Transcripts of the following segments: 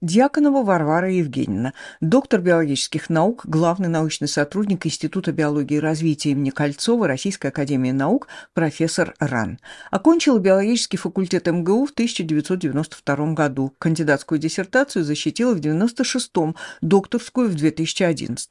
Дьяконова Варвара Евгеньевна, доктор биологических наук, главный научный сотрудник Института биологии и развития имени Кольцова Российской академии наук, профессор РАН. Окончила биологический факультет МГУ в 1992 году. Кандидатскую диссертацию защитила в 1996, докторскую в 2011.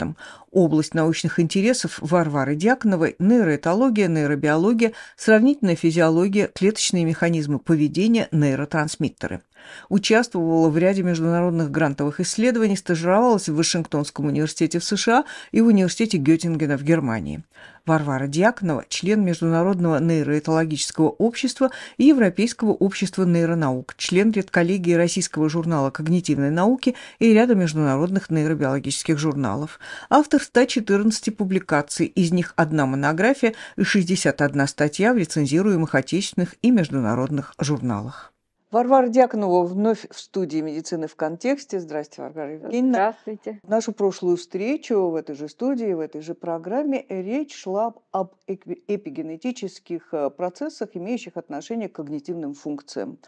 Область научных интересов Варвары Дьяконовой – нейроэтология, нейробиология, сравнительная физиология, клеточные механизмы поведения, нейротрансмиттеры – участвовала в ряде международных грантовых исследований, стажировалась в Вашингтонском университете в США и в университете Геттингена в Германии. Варвара Дьяконова – член Международного нейроэтологического общества и Европейского общества нейронаук, член редколлегии Российского журнала когнитивной науки и ряда международных нейробиологических журналов, автор 114 публикаций, из них одна монография и 61 статья в рецензируемых отечественных и международных журналах. Варвара Дьяконова вновь в студии медицины в контексте. Здравствуйте, Варвара Евгеньевна. Здравствуйте. В нашу прошлую встречу в этой же студии, в этой же программе речь шла об эпигенетических э, процессах, имеющих отношение к когнитивным функциям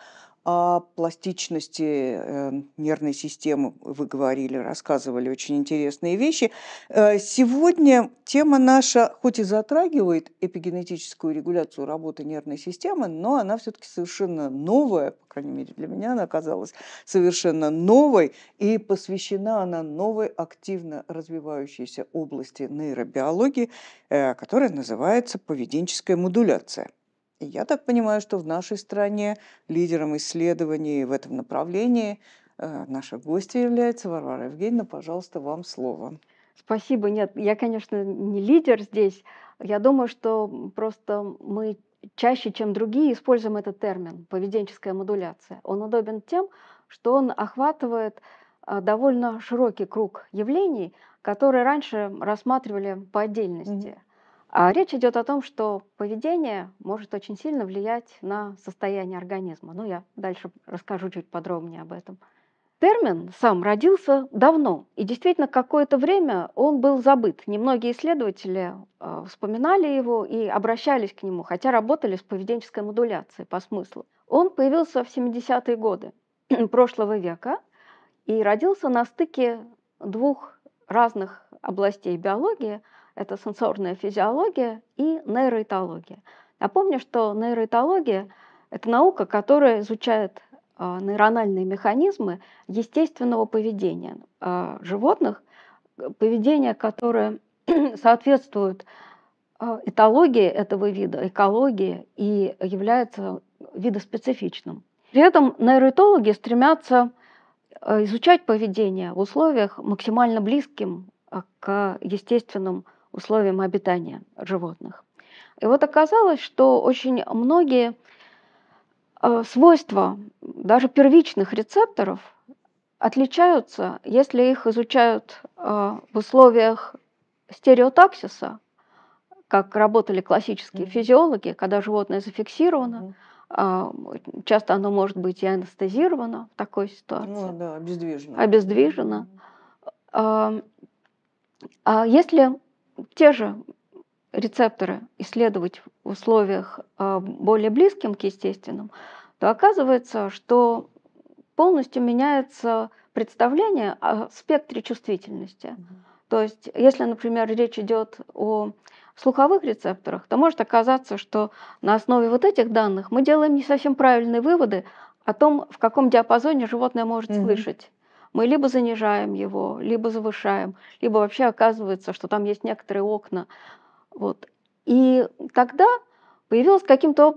о пластичности э, нервной системы вы говорили, рассказывали очень интересные вещи. Э, сегодня тема наша хоть и затрагивает эпигенетическую регуляцию работы нервной системы, но она все-таки совершенно новая, по крайней мере для меня она оказалась совершенно новой, и посвящена она новой активно развивающейся области нейробиологии, э, которая называется поведенческая модуляция я так понимаю, что в нашей стране лидером исследований в этом направлении э, наша гостья является Варвара Евгеньевна. Пожалуйста, вам слово. Спасибо. Нет, я, конечно, не лидер здесь. Я думаю, что просто мы чаще, чем другие, используем этот термин «поведенческая модуляция». Он удобен тем, что он охватывает э, довольно широкий круг явлений, которые раньше рассматривали по отдельности. Mm-hmm. А речь идет о том, что поведение может очень сильно влиять на состояние организма. Ну, я дальше расскажу чуть подробнее об этом. Термин сам родился давно, и действительно какое-то время он был забыт. Немногие исследователи э, вспоминали его и обращались к нему, хотя работали с поведенческой модуляцией по смыслу. Он появился в 70-е годы прошлого века и родился на стыке двух разных областей биологии – это сенсорная физиология и нейроэтология. Напомню, что нейроэтология – это наука, которая изучает а, нейрональные механизмы естественного поведения а, животных, поведение, которое соответствует а, этологии этого вида, экологии и является видоспецифичным. При этом нейроэтологи стремятся изучать поведение в условиях максимально близким к естественным условиям обитания животных. И вот оказалось, что очень многие э, свойства даже первичных рецепторов отличаются, если их изучают э, в условиях стереотаксиса, как работали классические физиологи, когда животное зафиксировано, а, часто оно может быть и анестезировано в такой ситуации. Ну да, обездвижено. Обездвижено. А если те же рецепторы исследовать в условиях э, более близким к естественным, то оказывается, что полностью меняется представление о спектре чувствительности. То есть, если, например, речь идет о слуховых рецепторах, то может оказаться, что на основе вот этих данных мы делаем не совсем правильные выводы о том, в каком диапазоне животное может mm-hmm. слышать мы либо занижаем его, либо завышаем, либо вообще оказывается, что там есть некоторые окна. Вот. И тогда появилась, каким-то,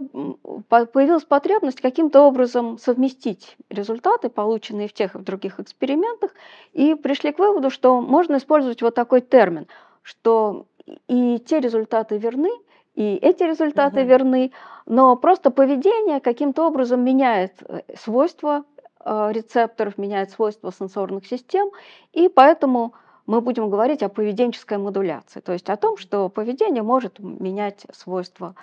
появилась потребность каким-то образом совместить результаты, полученные в тех и в других экспериментах, и пришли к выводу, что можно использовать вот такой термин, что и те результаты верны, и эти результаты угу. верны, но просто поведение каким-то образом меняет э, свойства Э, рецепторов, меняет свойства сенсорных систем, и поэтому мы будем говорить о поведенческой модуляции, то есть о том, что поведение может менять свойства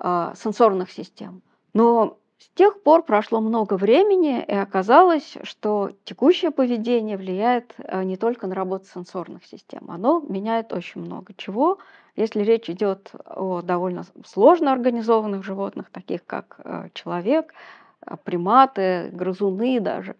э, сенсорных систем. Но с тех пор прошло много времени, и оказалось, что текущее поведение влияет э, не только на работу сенсорных систем, оно меняет очень много чего. Если речь идет о довольно сложно организованных животных, таких как человек, а, приматы, грызуны даже,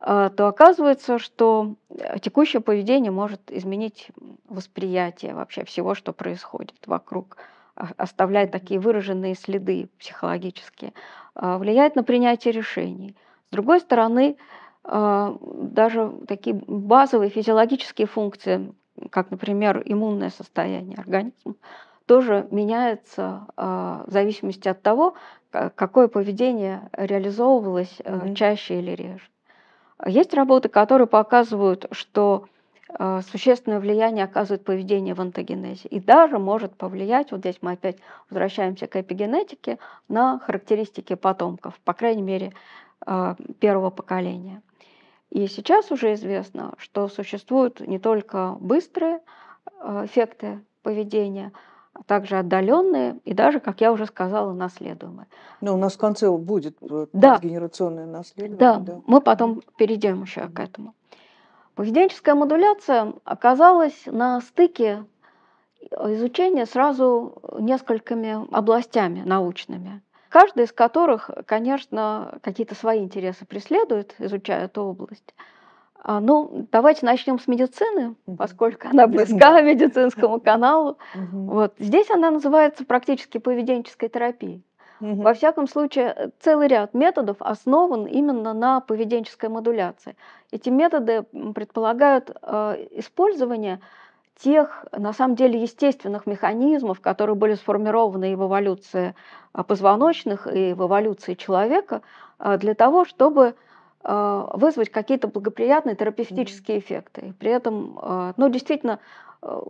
а, то оказывается, что э, текущее поведение может изменить восприятие вообще всего, что происходит вокруг, а, оставляет такие выраженные следы психологические, влияет на принятие решений. С другой стороны, даже такие базовые физиологические функции, как, например, иммунное состояние организма, тоже меняется а, в зависимости от того, какое поведение реализовывалось mm-hmm. чаще или реже. Есть работы, которые показывают, что а, существенное влияние оказывает поведение в антогенезе. И даже может повлиять, вот здесь мы опять возвращаемся к эпигенетике, на характеристики потомков, по крайней мере, а, первого поколения. И сейчас уже известно, что существуют не только быстрые эффекты поведения, а также отдаленные и даже, как я уже сказала, наследуемые. Но ну, у нас в конце будет э, да. генерационное наследование. Да. да, мы потом перейдем еще к этому. Поведенческая модуляция оказалась на стыке э, изучения сразу несколькими областями научными, каждая из которых, конечно, какие-то свои интересы преследует, изучая эту область. А, ну, давайте начнем с медицины, поскольку она близка медицинскому каналу. Вот. Здесь она называется практически поведенческой терапией. Угу. Во всяком случае, целый ряд методов основан именно на поведенческой модуляции. Эти методы предполагают э, использование тех, на самом деле, естественных механизмов, которые были сформированы и в эволюции а, позвоночных, и в эволюции человека, э, для того, чтобы а, вызвать какие-то благоприятные терапевтические mm-hmm. эффекты. При этом, а, ну, действительно, а,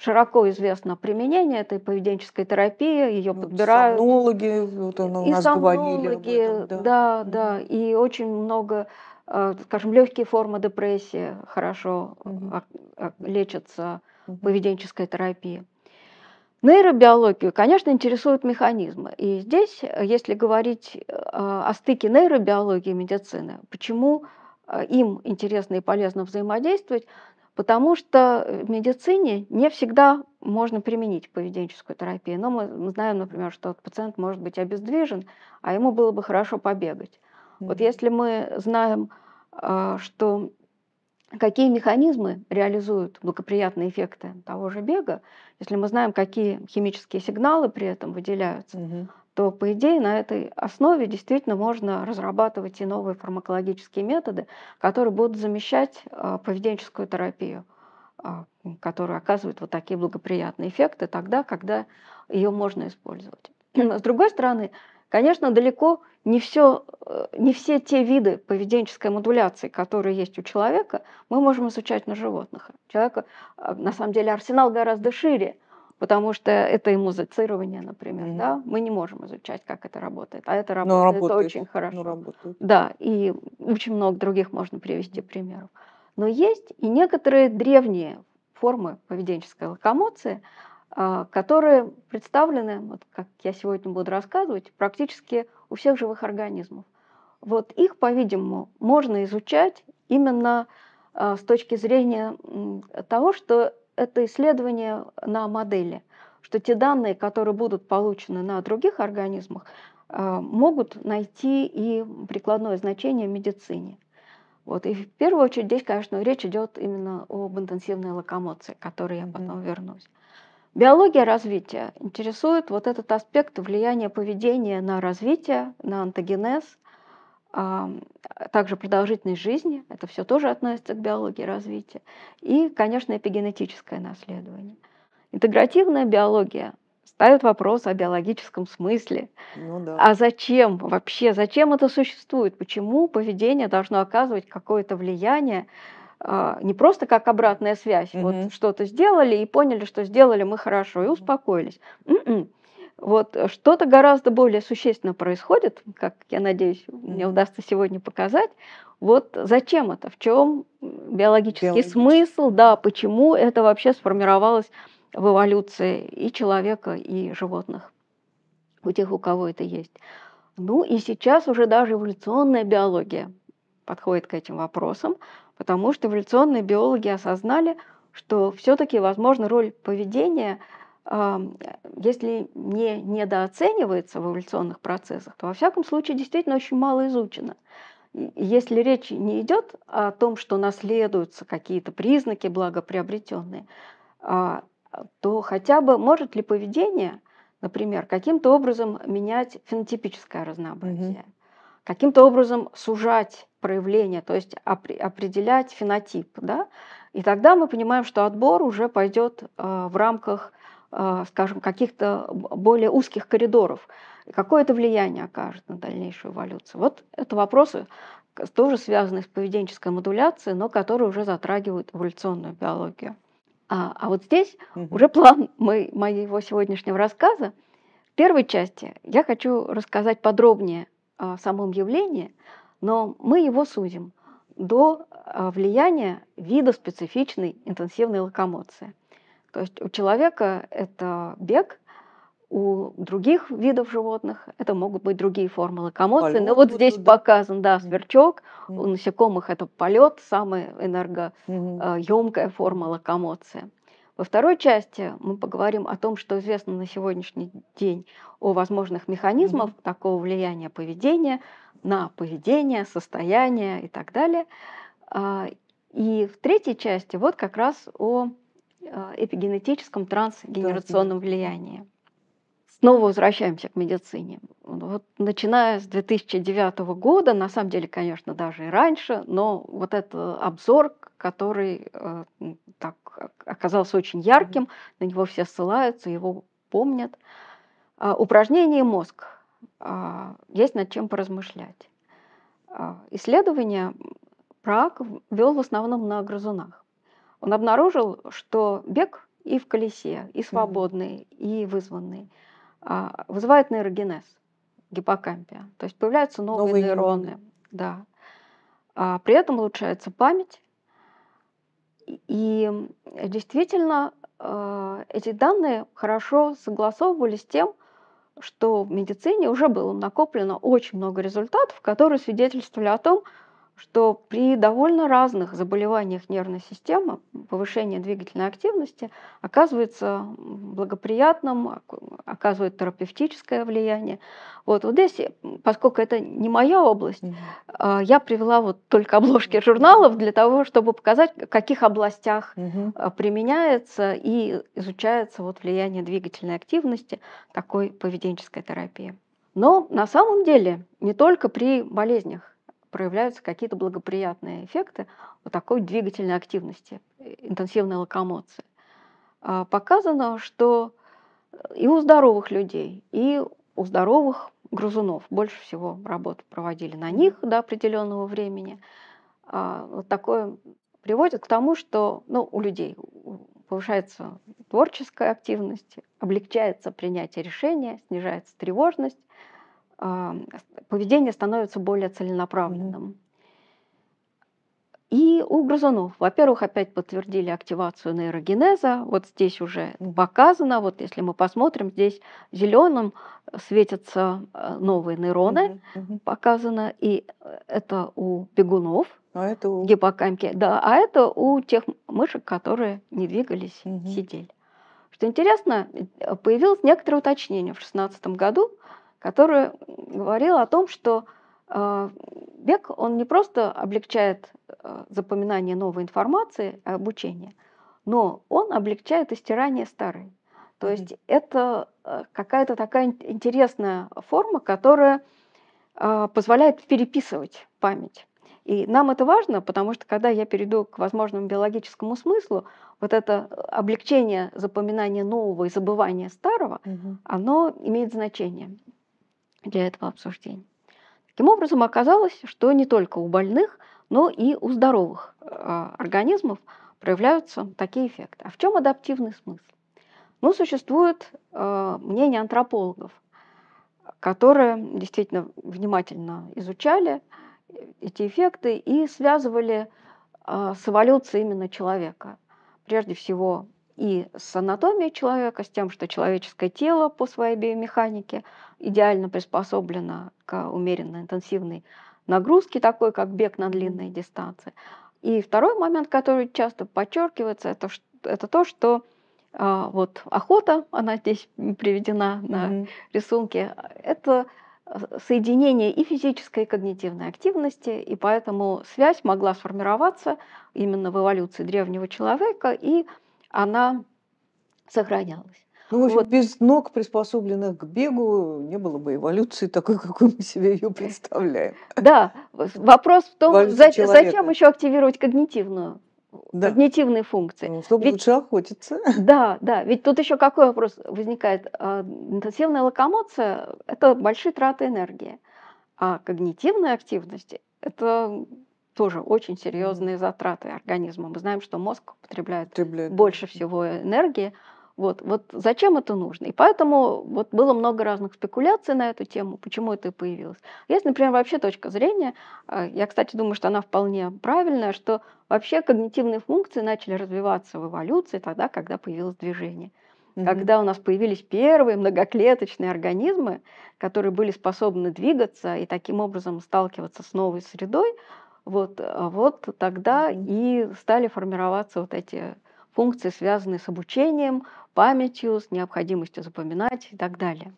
широко известно применение этой поведенческой терапии, ее подбирают. Сонологи, вот у и нас говорили об этом, да. да, да, и очень много, скажем, легкие формы депрессии хорошо угу. лечатся поведенческой терапией. Нейробиологию, конечно, интересуют механизмы. И здесь, если говорить э, о стыке нейробиологии и медицины, почему э, им интересно и полезно взаимодействовать, потому что в медицине не всегда можно применить поведенческую терапию. Но мы знаем, например, что пациент может быть обездвижен, а ему было бы хорошо побегать. Вот если мы знаем, э, что какие механизмы реализуют благоприятные эффекты того же бега, если мы знаем, какие химические сигналы при этом выделяются, угу. то, по идее, на этой основе действительно можно разрабатывать и новые фармакологические методы, которые будут замещать а, поведенческую терапию а, которая оказывает вот такие благоприятные эффекты тогда, когда ее можно использовать. С другой стороны, Конечно, далеко не, все, э, не все те виды поведенческой модуляции, которые есть у человека, мы можем изучать на животных. У человека, э, на самом деле, арсенал гораздо шире, потому что это и например, mm-hmm. да, мы не можем изучать, как это работает, а это работает, работает. очень хорошо. Но работает. Да, и очень много других можно привести примеров. Но есть и некоторые древние формы поведенческой локомоции, а, которые представлены, вот как я сегодня буду рассказывать, практически у всех живых организмов. Вот их, по-видимому, можно изучать именно а, с точки зрения того, что это исследование на модели, что те данные, которые будут получены на других организмах, а, могут найти и прикладное значение в медицине. Вот. И в первую очередь здесь, конечно, речь идет именно об интенсивной локомоции, к которой я потом вернусь. Биология развития интересует вот этот аспект влияния поведения на развитие, на антогенез, а также продолжительность жизни. Это все тоже относится к биологии развития. И, конечно, эпигенетическое наследование. Интегративная биология ставит вопрос о биологическом смысле. Ну, да. А зачем вообще? Зачем это существует? Почему поведение должно оказывать какое-то влияние а, не просто как обратная связь, угу. вот что-то сделали и поняли, что сделали мы хорошо и успокоились. М-м. Вот э, что-то гораздо более существенно происходит, как я надеюсь, мне удастся сегодня показать. Вот зачем это, в чем биологический, биологический. смысл, да, почему это вообще сформировалось в эволюции и человека, и животных, у тех, у кого это есть. Ну и сейчас уже даже эволюционная биология подходит к этим вопросам, потому что эволюционные биологи осознали, что все-таки возможно, роль поведения, если не недооценивается в эволюционных процессах, то во всяком случае действительно очень мало изучено. Если речь не идет о том, что наследуются какие-то признаки благоприобретенные, а, то хотя бы может ли поведение, например, каким-то образом менять фенотипическое разнообразие, угу. каким-то образом сужать проявления, то есть определять фенотип. Да? И тогда мы понимаем, что отбор уже пойдет э, в рамках, э, скажем, каких-то более узких коридоров. какое то влияние окажет на дальнейшую эволюцию? Вот это вопросы, тоже связанные с поведенческой модуляцией, но которые уже затрагивают эволюционную биологию. А, а вот здесь угу. уже план мой, моего сегодняшнего рассказа. В первой части я хочу рассказать подробнее о самом явлении, но мы его сузим до а, влияния вида специфичной интенсивной локомоции. То есть у человека это бег, у других видов животных это могут быть другие формы локомоции. Полет но вот здесь туда. показан, да, сверчок, mm-hmm. у насекомых это полет, самая энергоемкая а, mm-hmm. форма локомоции. Во второй части мы поговорим о том, что известно на сегодняшний день о возможных механизмах mm-hmm. такого влияния поведения, на поведение, состояние и так далее. А, и в третьей части вот как раз о а, эпигенетическом трансгенерационном влиянии. Снова возвращаемся к медицине. Вот начиная с 2009 года, на самом деле, конечно, даже и раньше, но вот этот обзор, который э, так, оказался очень ярким, на него все ссылаются, его помнят. Э, а, упражнение мозг а, есть над чем поразмышлять. А, исследование Прак вел в основном на грызунах. Он обнаружил, что бег и в колесе, и свободный, и вызванный а, вызывает нейрогенез гиппокампия. То есть появляются новые, новые нейроны. нейроны. Да. при этом улучшается память. И действительно эти данные хорошо согласовывались с тем, что в медицине уже было накоплено очень много результатов, которые свидетельствовали о том, что при довольно разных заболеваниях нервной системы повышение двигательной активности оказывается благоприятным, оказывает терапевтическое влияние. Вот, вот здесь, поскольку это не моя область, mm-hmm. я привела вот только обложки журналов для того, чтобы показать, в каких областях mm-hmm. применяется и изучается вот влияние двигательной активности такой поведенческой терапии. Но на самом деле не только при болезнях проявляются какие-то благоприятные эффекты вот такой двигательной активности, э, интенсивной локомоции. А, показано, что э, и у здоровых людей, и у здоровых грызунов больше всего работы проводили на них до определенного времени. А, вот такое приводит к тому, что ну, у людей повышается творческая активность, облегчается принятие решения, снижается тревожность, а, поведение становится более целенаправленным. И у грызунов, во-первых, опять подтвердили активацию нейрогенеза. Вот здесь уже показано, вот если мы посмотрим, здесь зеленым светятся э, новые нейроны, показано, и э, это у бегунов, а это у... гиппокампки, да, а это у тех мышек, которые не двигались, угу. сидели. Что интересно, э, появилось некоторое уточнение в 2016 году, который говорил о том, что бег, э, он не просто облегчает э, запоминание новой информации, обучение, но он облегчает и стирание старой. То mm-hmm. есть это э, какая-то такая интересная форма, которая позволяет переписывать память. И нам это важно, потому что когда я перейду к возможному биологическому смыслу, вот это облегчение запоминания нового и забывания старого, угу. оно имеет значение для этого обсуждения. Таким образом, оказалось, что не только у больных, но и у здоровых а, организмов проявляются такие эффекты. А в чем адаптивный смысл? Ну, существует а, мнение антропологов, которые действительно внимательно изучали эти эффекты и связывали а, с эволюцией именно человека. Прежде всего, и с анатомией человека, с тем, что человеческое тело по своей биомеханике идеально приспособлено к умеренно интенсивной нагрузке, такой как бег на длинные дистанции. И второй момент, который часто подчеркивается, это, это то, что э, вот охота, она здесь приведена на mm-hmm. рисунке, это э, соединение и физической, и когнитивной активности, и поэтому связь могла сформироваться именно в эволюции древнего человека и она сохранялась. Ну, в общем, вот. без ног, приспособленных к бегу, не было бы эволюции такой, какой мы себе ее представляем. Да, вопрос в том, за, зачем еще активировать когнитивную да. когнитивные функции. Ну, чтобы ведь, лучше охотиться. Да, да. Ведь тут еще какой вопрос возникает? А, интенсивная локомоция – это большие траты энергии, а когнитивная активность – это тоже очень серьезные затраты организма. Мы знаем, что мозг потребляет, потребляет. больше всего энергии. Вот, вот зачем это нужно? И поэтому вот было много разных спекуляций на эту тему, почему это и появилось. Есть, например, вообще точка зрения, а, я, кстати, думаю, что она вполне правильная, что вообще когнитивные функции начали развиваться в эволюции тогда, когда появилось движение. Угу. Когда у нас появились первые многоклеточные организмы, которые были способны двигаться и таким образом сталкиваться с новой средой, вот, а вот тогда и стали формироваться вот эти функции, связанные с обучением, памятью, с необходимостью запоминать и так далее.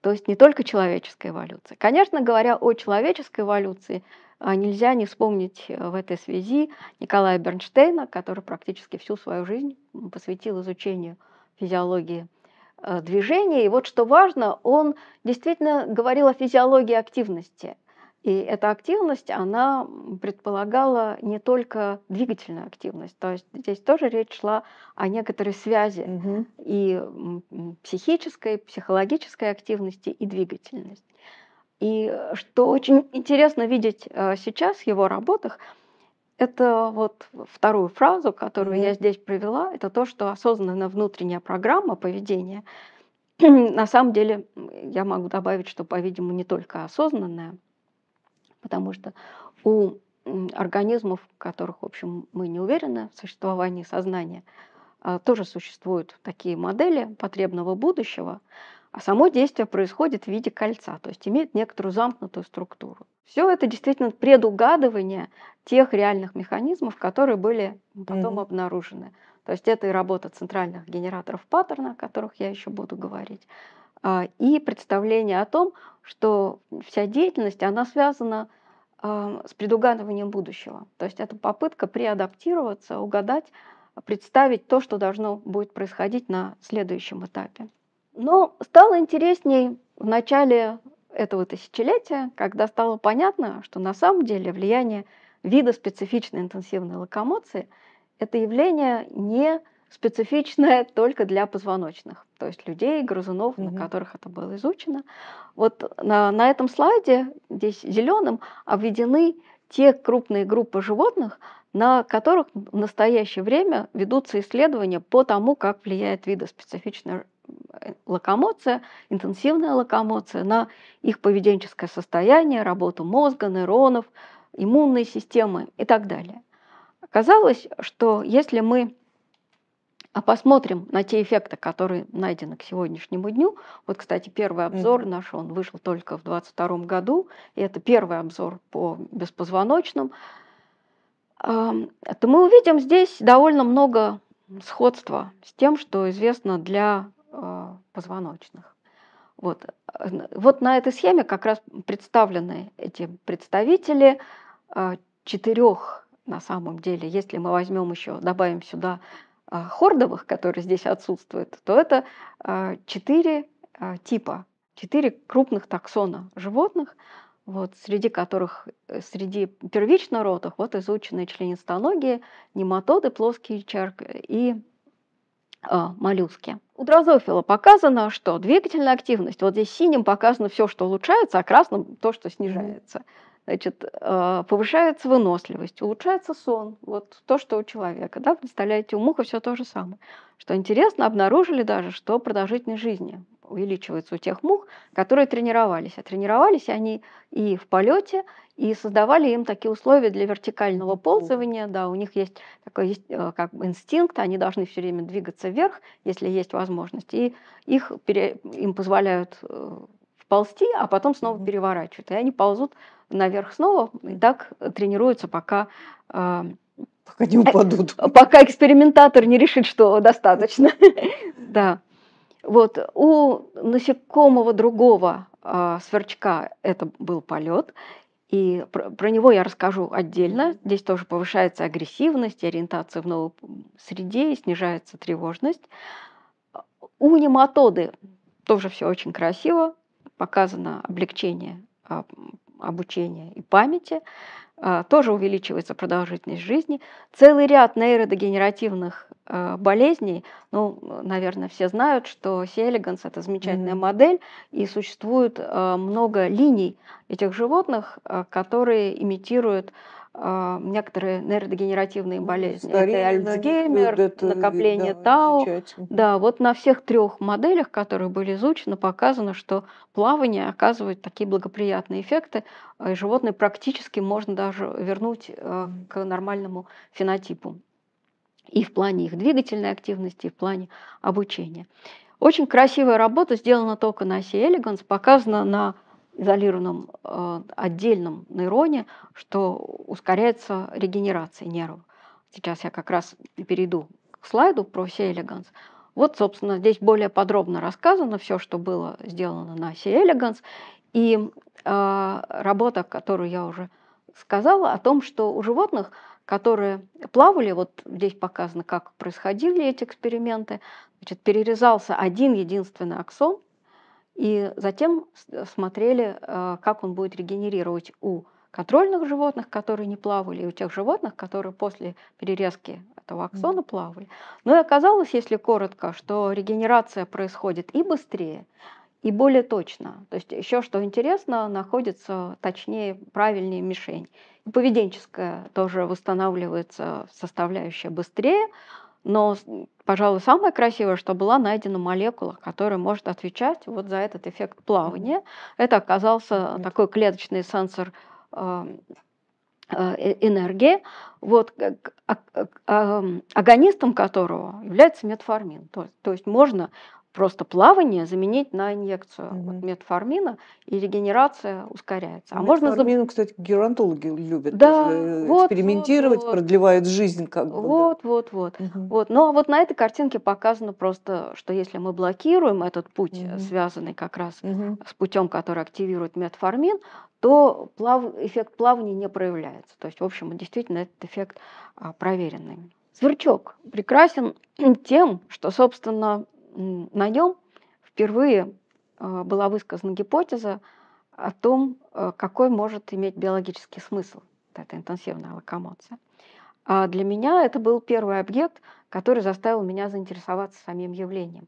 То есть не только человеческая эволюция. Конечно, говоря о человеческой эволюции, а, нельзя не вспомнить э, в этой связи Николая Бернштейна, который практически всю свою жизнь посвятил изучению физиологии э, движения. И вот что важно, он действительно говорил о физиологии активности – и эта активность, она предполагала не только двигательную активность, то есть здесь тоже речь шла о некоторой связи угу. и психической, психологической активности и двигательности. И что очень интересно видеть э, сейчас в его работах, это вот вторую фразу, которую mm-hmm. я здесь привела, это то, что осознанная внутренняя программа поведения, на самом деле, я могу добавить, что, по-видимому, не только осознанная, потому что у организмов, в которых, в общем, мы не уверены в существовании сознания, а, тоже существуют такие модели потребного будущего, а само действие происходит в виде кольца, то есть имеет некоторую замкнутую структуру. Все это действительно предугадывание тех реальных механизмов, которые были потом mm-hmm. обнаружены. То есть это и работа центральных генераторов паттерна, о которых я еще буду говорить. А, и представление о том, что вся деятельность, она связана а, с предугадыванием будущего. То есть это попытка приадаптироваться, угадать, представить то, что должно будет происходить на следующем этапе. Но стало интересней в начале этого тысячелетия, когда стало понятно, что на самом деле влияние вида специфичной интенсивной локомоции – это явление не специфичная только для позвоночных, то есть людей, грызунов, угу. на которых это было изучено. Вот на, на этом слайде, здесь зеленым, обведены те крупные группы животных, на которых в настоящее время ведутся исследования по тому, как влияет видоспецифичная э, локомоция, интенсивная локомоция на их поведенческое состояние, работу мозга, нейронов, иммунной системы и так далее. Оказалось, что если мы а посмотрим на те эффекты, которые найдены к сегодняшнему дню. Вот, кстати, первый обзор угу. наш, он вышел только в 2022 году, и это первый обзор по беспозвоночным. То мы увидим здесь довольно много сходства с тем, что известно для а, позвоночных. Вот. Э, вот на этой схеме как раз представлены эти представители а, четырех на самом деле, если мы возьмем еще, добавим сюда а, хордовых, которые здесь отсутствуют, то это а, четыре а, типа, четыре крупных таксона животных, вот, среди которых, э, среди первичных родов вот изучены членистоногие, нематоды, плоские чарк э, и моллюски. У дрозофила показано, что двигательная активность, вот здесь синим показано все, что улучшается, а красным то, что снижается значит, э, повышается выносливость, улучшается сон. Вот то, что у человека. Да? Представляете, у муха все то же самое. Что интересно, обнаружили даже, что продолжительность жизни увеличивается у тех мух, которые тренировались. А тренировались они и в полете, и создавали им такие условия для вертикального ползывания. Да, у них есть такой есть, э, как бы инстинкт, они должны все время двигаться вверх, если есть возможность. И их, им позволяют э, ползти, а потом снова переворачивать, И они ползут наверх снова и так тренируются, пока... Э, пока не упадут. Э, пока экспериментатор не решит, что достаточно. Да. Вот у насекомого другого э, сверчка это был полет, и про, про него я расскажу отдельно. Здесь тоже повышается агрессивность, ориентация в новой среде, снижается тревожность. У нематоды тоже все очень красиво показано облегчение а, обучения и памяти, а, тоже увеличивается продолжительность жизни. Целый ряд нейродегенеративных а, болезней, ну, наверное, все знают, что C. elegans – это замечательная mm-hmm. модель, и существует много линий этих животных, которые имитируют э, некоторые нейродегенеративные болезни. Старение, это Альцгеймер, это, накопление да, Тау. Да, вот на всех трех моделях, которые были изучены, показано, что плавание оказывает такие благоприятные эффекты, а, и животное практически можно даже вернуть э, к нормальному фенотипу. И в плане их двигательной активности, и в плане обучения. Очень красивая работа сделана только на оси Элеганс, показана на изолированном э, отдельном нейроне, что ускоряется регенерация нервов. Сейчас я как раз перейду к слайду про c elegans. Вот, собственно, здесь более подробно рассказано все, что было сделано на c elegans И э, работа, которую я уже сказала, о том, что у животных, которые плавали, вот здесь показано, как происходили эти эксперименты, значит, перерезался один единственный аксон – и затем смотрели, э, как он будет регенерировать у контрольных животных, которые не плавали, и у тех животных, которые после перерезки этого аксона плавали. Но ну и оказалось, если коротко, что регенерация происходит и быстрее, и более точно. То есть еще что интересно, находится точнее, правильнее мишень. И поведенческая тоже восстанавливается составляющая быстрее, но, пожалуй, самое красивое, что была найдена молекула, которая может отвечать вот за этот эффект плавания. Это оказался такой клеточный сенсор э, э, э, энергии, вот, а, а, агонистом которого является метформин. То, то есть можно просто плавание заменить на инъекцию угу. вот метформина, и регенерация ускоряется. А Метформин, можно... кстати, геронтологи любят да, э, вот, экспериментировать, вот, вот. продлевают жизнь как бы. Вот, да. вот, вот. Угу. вот. Ну а вот на этой картинке показано просто, что если мы блокируем этот путь, угу. связанный как раз угу. с путем, который активирует метформин, то плав... эффект плавания не проявляется. То есть, в общем, действительно этот эффект а, проверенный. Сверчок прекрасен тем, что, собственно, на нем впервые а, была высказана гипотеза о том, а, какой может иметь биологический смысл эта интенсивная локомоция. А для меня это был первый объект, который заставил меня заинтересоваться самим явлением.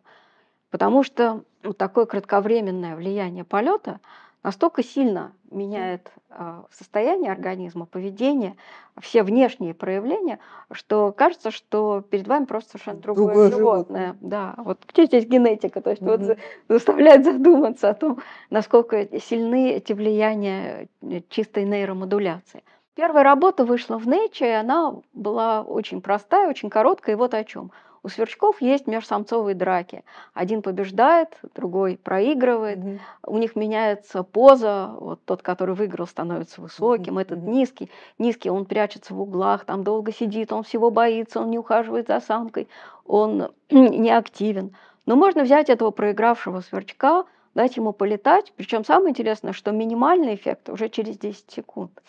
Потому что такое кратковременное влияние полета настолько сильно меняет а, состояние организма, поведение, все внешние проявления, что кажется, что перед вами просто совершенно другое, другое животное. животное. Да, вот где здесь генетика, то есть mm вот заставляет задуматься о том, насколько сильны эти влияния э, чистой нейромодуляции. Первая работа вышла в Nature, и она была очень простая, очень короткая, и вот о чем – у сверчков есть межсамцовые драки. Один побеждает, другой проигрывает. Mm-hmm. У них меняется поза. Вот тот, который выиграл, становится высоким, mm-hmm. этот низкий. Низкий, он прячется в углах, там долго сидит, он всего боится, он не ухаживает за самкой, он не активен. Но можно взять этого проигравшего сверчка, дать ему полетать. Причем самое интересное, что минимальный эффект уже через 10 секунд.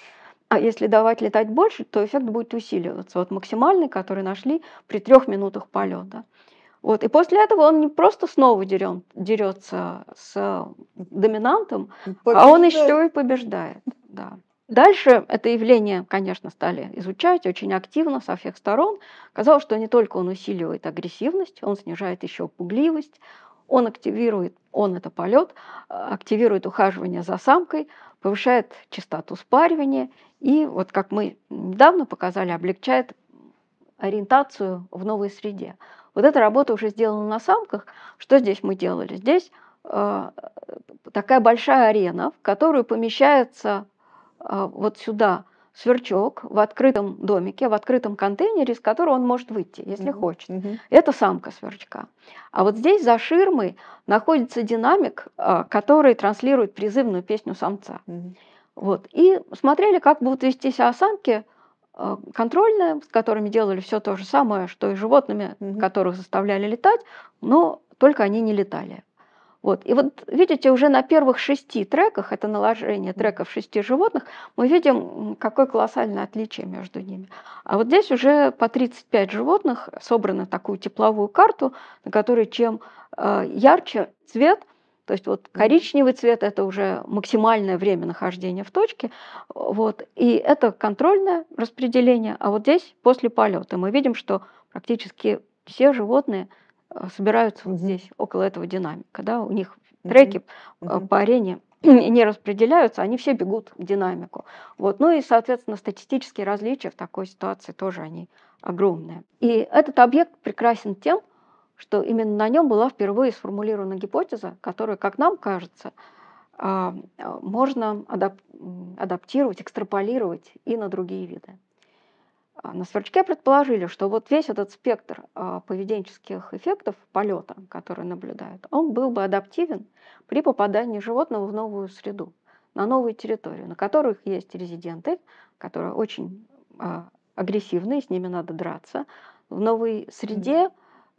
А если давать летать больше, то эффект будет усиливаться. Вот максимальный, который нашли при трех минутах полета. Вот. И после этого он не просто снова дерем, дерется с доминантом, побеждает. а он еще и побеждает. Да. Дальше это явление, конечно, стали изучать очень активно со всех сторон. Казалось, что не только он усиливает агрессивность, он снижает еще пугливость, он активирует, он это полет, активирует ухаживание за самкой, повышает частоту спаривания и, вот как мы недавно показали, облегчает ориентацию в новой среде. Вот эта работа уже сделана на самках. Что здесь мы делали? Здесь э, такая большая арена, в которую помещается э, вот сюда сверчок в открытом домике, в открытом контейнере, из которого он может выйти, если угу, хочет. Угу. Это самка сверчка. А вот здесь за ширмой находится динамик, а, который транслирует призывную песню самца. Угу. Вот. И смотрели, как будут вести себя самки а, контрольные, с которыми делали все то же самое, что и животными, угу. которых заставляли летать, но только они не летали. Вот. И вот видите, уже на первых шести треках, это наложение треков шести животных, мы видим, какое колоссальное отличие между ними. А вот здесь уже по 35 животных собрана такую тепловую карту, на которой чем э, ярче цвет, то есть вот коричневый цвет – это уже максимальное время нахождения в точке. Вот. И это контрольное распределение. А вот здесь после полета мы видим, что практически все животные – Э, собираются вот здесь, около этого динамика. Да? У них треки mm-hmm. по арене не распределяются, они все бегут в динамику. Вот. Ну и, соответственно, статистические различия в такой ситуации тоже они огромные. И этот объект прекрасен тем, что именно на нем была впервые сформулирована гипотеза, которую, как нам кажется, а, э, можно адап адаптировать, экстраполировать и на другие виды. А, на сверчке предположили, что вот весь этот спектр а, поведенческих эффектов полета, который наблюдают, он был бы адаптивен при попадании животного в новую среду, на новую территорию, на которых есть резиденты, которые очень а, агрессивны, с ними надо драться. В новой среде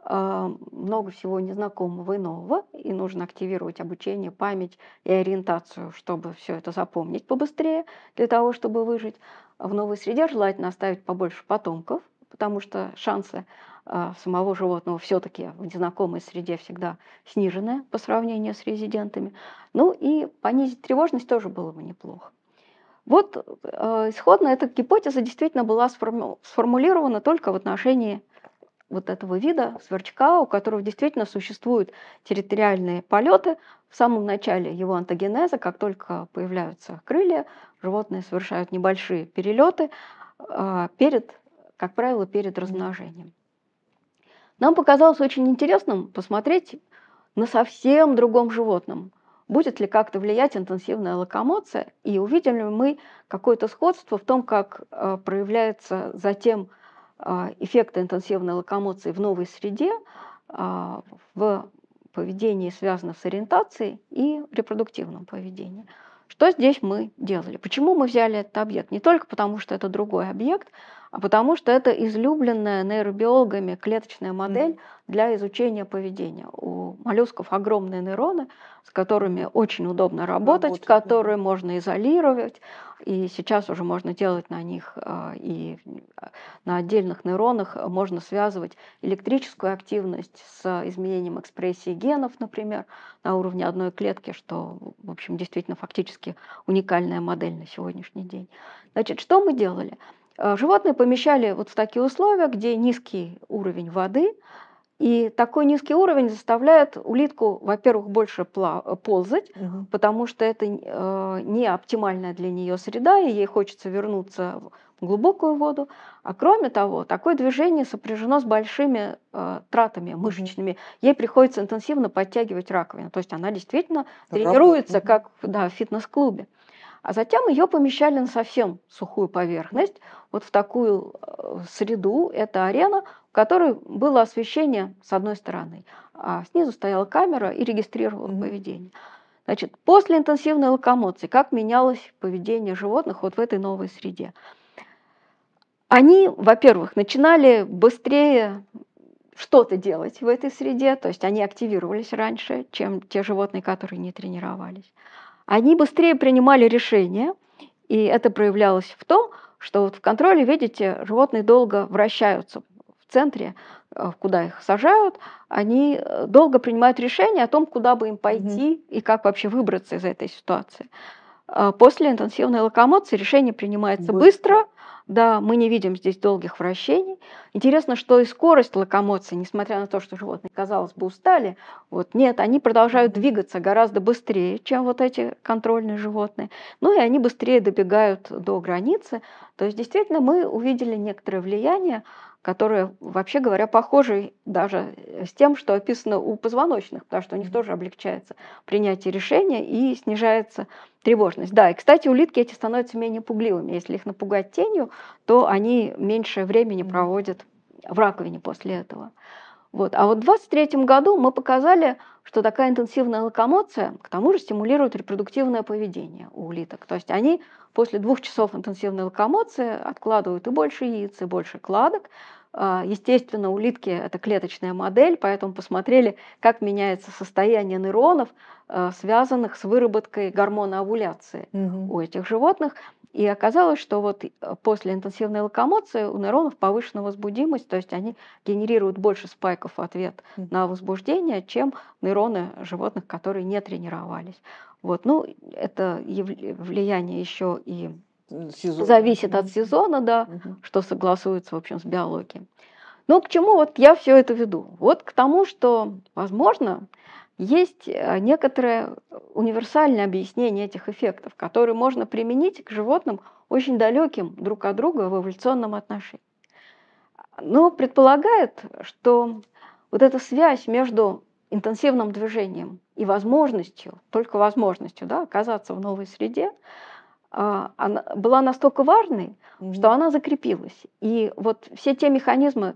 много всего незнакомого и нового, и нужно активировать обучение, память и ориентацию, чтобы все это запомнить побыстрее, для того, чтобы выжить в новой среде желательно оставить побольше потомков, потому что шансы а, самого животного все-таки в незнакомой среде всегда снижены по сравнению с резидентами. Ну и понизить тревожность тоже было бы неплохо. Вот э, исходно эта гипотеза действительно была сформулирована только в отношении вот этого вида, сверчка, у которого действительно существуют территориальные полеты. В самом начале его антогенеза, как только появляются крылья, животные совершают небольшие перелеты а, перед, как правило, перед размножением. Нам показалось очень интересным посмотреть на совсем другом животном. Будет ли как-то влиять интенсивная локомоция, и увидим ли мы какое-то сходство в том, как а, проявляется затем а, эффекта интенсивной локомоции в новой среде а, в поведении, связанном с ориентацией и репродуктивным поведением. Что здесь мы делали? Почему мы взяли этот объект? Не только потому, что это другой объект, а потому что это излюбленная нейробиологами клеточная модель mm. для изучения поведения. У моллюсков огромные нейроны, с которыми очень удобно работать, работать которые можно изолировать, и сейчас уже можно делать на них э, и на отдельных нейронах можно связывать электрическую активность с изменением экспрессии генов, например, на уровне одной клетки, что, в общем, действительно фактически уникальная модель на сегодняшний день. Значит, что мы делали? Э, животные помещали вот в такие условия, где низкий уровень воды, и такой низкий уровень заставляет улитку, во-первых, больше э, ползать, угу. потому что это э, не оптимальная для нее среда, и ей хочется вернуться в глубокую воду. А кроме того, такое движение сопряжено с большими э, тратами мышечными. Ей приходится интенсивно подтягивать раковину. То есть она действительно Работа. тренируется, как да, в фитнес-клубе. Угу а затем ее помещали на совсем сухую поверхность, вот в такую э, среду, это арена, в которой было освещение с одной стороны, а снизу стояла камера и регистрировала mm-hmm. поведение. Значит, после интенсивной локомоции, как менялось поведение животных вот в этой новой среде? Они, во-первых, начинали быстрее что-то делать в этой среде, то есть они активировались раньше, чем те животные, которые не тренировались. Они быстрее принимали решения, и это проявлялось в том, что вот в контроле, видите, животные долго вращаются в центре, э, куда их сажают, они э, долго принимают решения о том, куда бы им пойти mm-hmm. и как вообще выбраться из этой ситуации. А, после интенсивной локомоции решение принимается быстро. быстро. Да, мы не видим здесь долгих вращений. Интересно, что и скорость локомоции, несмотря на то, что животные, казалось бы, устали, вот нет, они продолжают двигаться гораздо быстрее, чем вот эти контрольные животные. Ну и они быстрее добегают до границы. То есть действительно мы увидели некоторое влияние которые, вообще говоря, похожи даже э, с тем, что описано у позвоночных, потому что у них тоже облегчается принятие решения и снижается тревожность. Да, и, кстати, улитки эти становятся менее пугливыми. Если их напугать тенью, то они меньше времени проводят в раковине после этого. Вот. А вот в 23 году мы показали что такая интенсивная локомоция, к тому же, стимулирует репродуктивное поведение у улиток. То есть они после двух часов интенсивной локомоции откладывают и больше яиц, и больше кладок. А, естественно, улитки – это клеточная модель, поэтому посмотрели, как меняется состояние нейронов, а, связанных с выработкой гормона овуляции угу. у этих животных. И оказалось, что вот э, после интенсивной локомоции у нейронов повышена возбудимость, то есть они генерируют больше спайков в ответ на возбуждение, чем нейроны животных, которые не тренировались. Вот. Ну, это влияние еще и Сезон. зависит от сезона, да, угу. что согласуется, в общем, с биологией. Но ну, к чему вот я все это веду? Вот к тому, что, возможно, есть э, некоторое э, универсальное объяснение этих эффектов, которые можно применить к животным, очень далеким друг от друга в эволюционном отношении. Но предполагает, что вот эта связь между интенсивным движением и возможностью, только возможностью да, оказаться в новой среде, а, она была настолько важной, mm-hmm. что она закрепилась. И вот все те механизмы,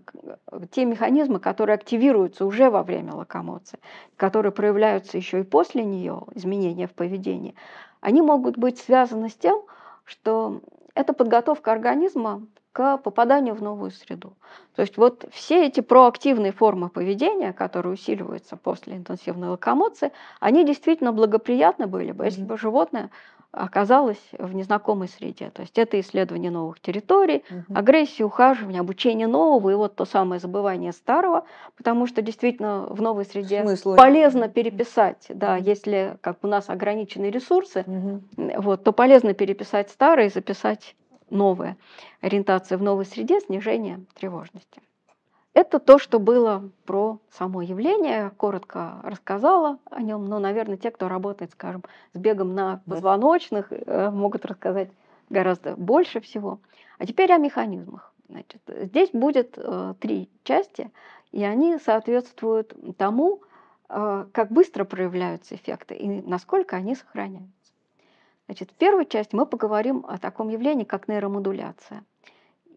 те механизмы, которые активируются уже во время локомоции, которые проявляются еще и после нее, изменения в поведении, они могут быть связаны с тем, что это подготовка организма к попаданию в новую среду. То есть вот все эти проактивные формы поведения, которые усиливаются после интенсивной локомоции, они действительно благоприятны были бы, если бы животное оказалась в незнакомой среде. То есть это исследование новых территорий, угу. агрессия, ухаживание, обучение нового и вот то самое забывание старого, потому что действительно в новой среде Смысл. полезно переписать, да, если как у нас ограничены ресурсы, угу. вот, то полезно переписать старое и записать новое. Ориентация в новой среде, снижение тревожности. Это то, что было про само явление. Коротко рассказала о нем, но, ну, наверное, те, кто работает, скажем, с бегом на позвоночных, э, могут рассказать гораздо больше всего. А теперь о механизмах. Значит, здесь будет э, три части, и они соответствуют тому, э, как быстро проявляются эффекты и насколько они сохраняются. Значит, в первой части мы поговорим о таком явлении, как нейромодуляция,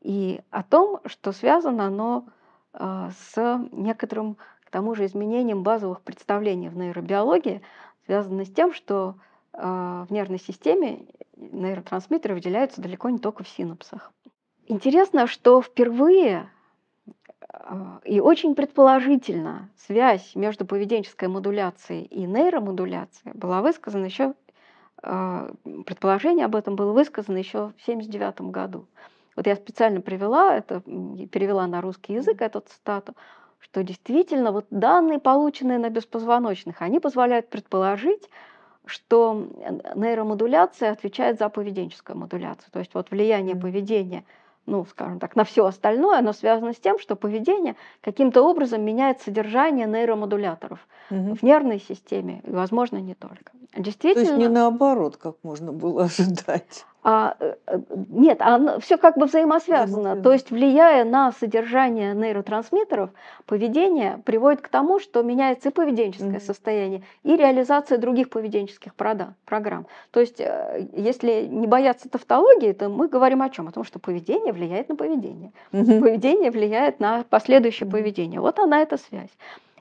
и о том, что связано оно а, с некоторым, к тому же, изменением базовых представлений в нейробиологии, связано с тем, что а, в нервной системе нейротрансмиттеры выделяются далеко не только в синапсах. Интересно, что впервые а, и очень предположительно связь между поведенческой модуляцией и нейромодуляцией была высказана еще, предположение об этом было высказано еще в 1979 году. Вот я специально привела это, перевела на русский язык эту цитату, что действительно вот данные, полученные на беспозвоночных, они позволяют предположить, что нейромодуляция отвечает за поведенческую модуляцию. То есть вот влияние поведения, ну, скажем так, на все остальное, оно связано с тем, что поведение каким-то образом меняет содержание нейромодуляторов угу. в нервной системе, и, возможно, не только. Действительно, То есть не наоборот, как можно было ожидать. А, э, э, нет, оно, все как бы взаимосвязано. То есть, влияя на содержание нейротрансмиттеров, поведение приводит к тому, что меняется и поведенческое mm-hmm. состояние, и реализация других поведенческих программ. То есть, э, если не бояться тавтологии, то мы говорим о чем? О том, что поведение влияет на поведение. Mm-hmm. Поведение влияет на последующее mm-hmm. поведение. Вот она эта связь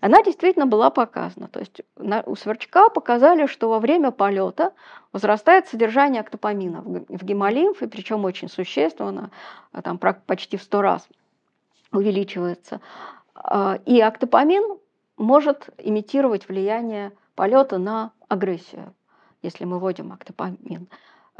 она действительно была показана. То есть у сверчка показали, что во время полета возрастает содержание актопамина в, в гемолимфе, причем очень существенно, а, там почти в сто раз увеличивается. А, и актопамин может имитировать влияние полета на агрессию, если мы вводим актопамин.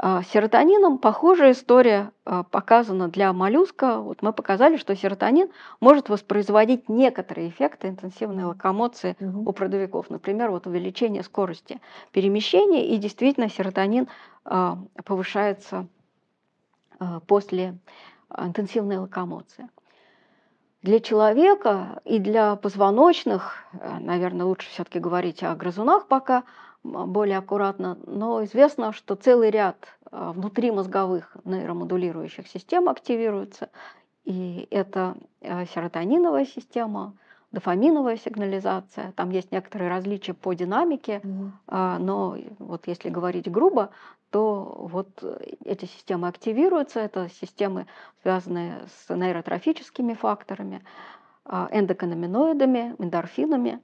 А, серотонином похожая история а, показана для моллюска. Вот мы показали, что серотонин может воспроизводить некоторые эффекты интенсивной локомоции угу. у продавиков. Например, вот увеличение скорости перемещения, и действительно серотонин а, повышается после интенсивной локомоции. Для человека и для позвоночных, наверное, лучше все-таки говорить о грызунах пока, более аккуратно, но известно, что целый ряд а, внутримозговых нейромодулирующих систем активируется, и это а, серотониновая система, дофаминовая сигнализация, там есть некоторые различия по динамике, а, но вот если говорить грубо, то вот эти системы активируются, это системы, связанные с нейротрофическими факторами, эндоканаминоидами, эндорфинами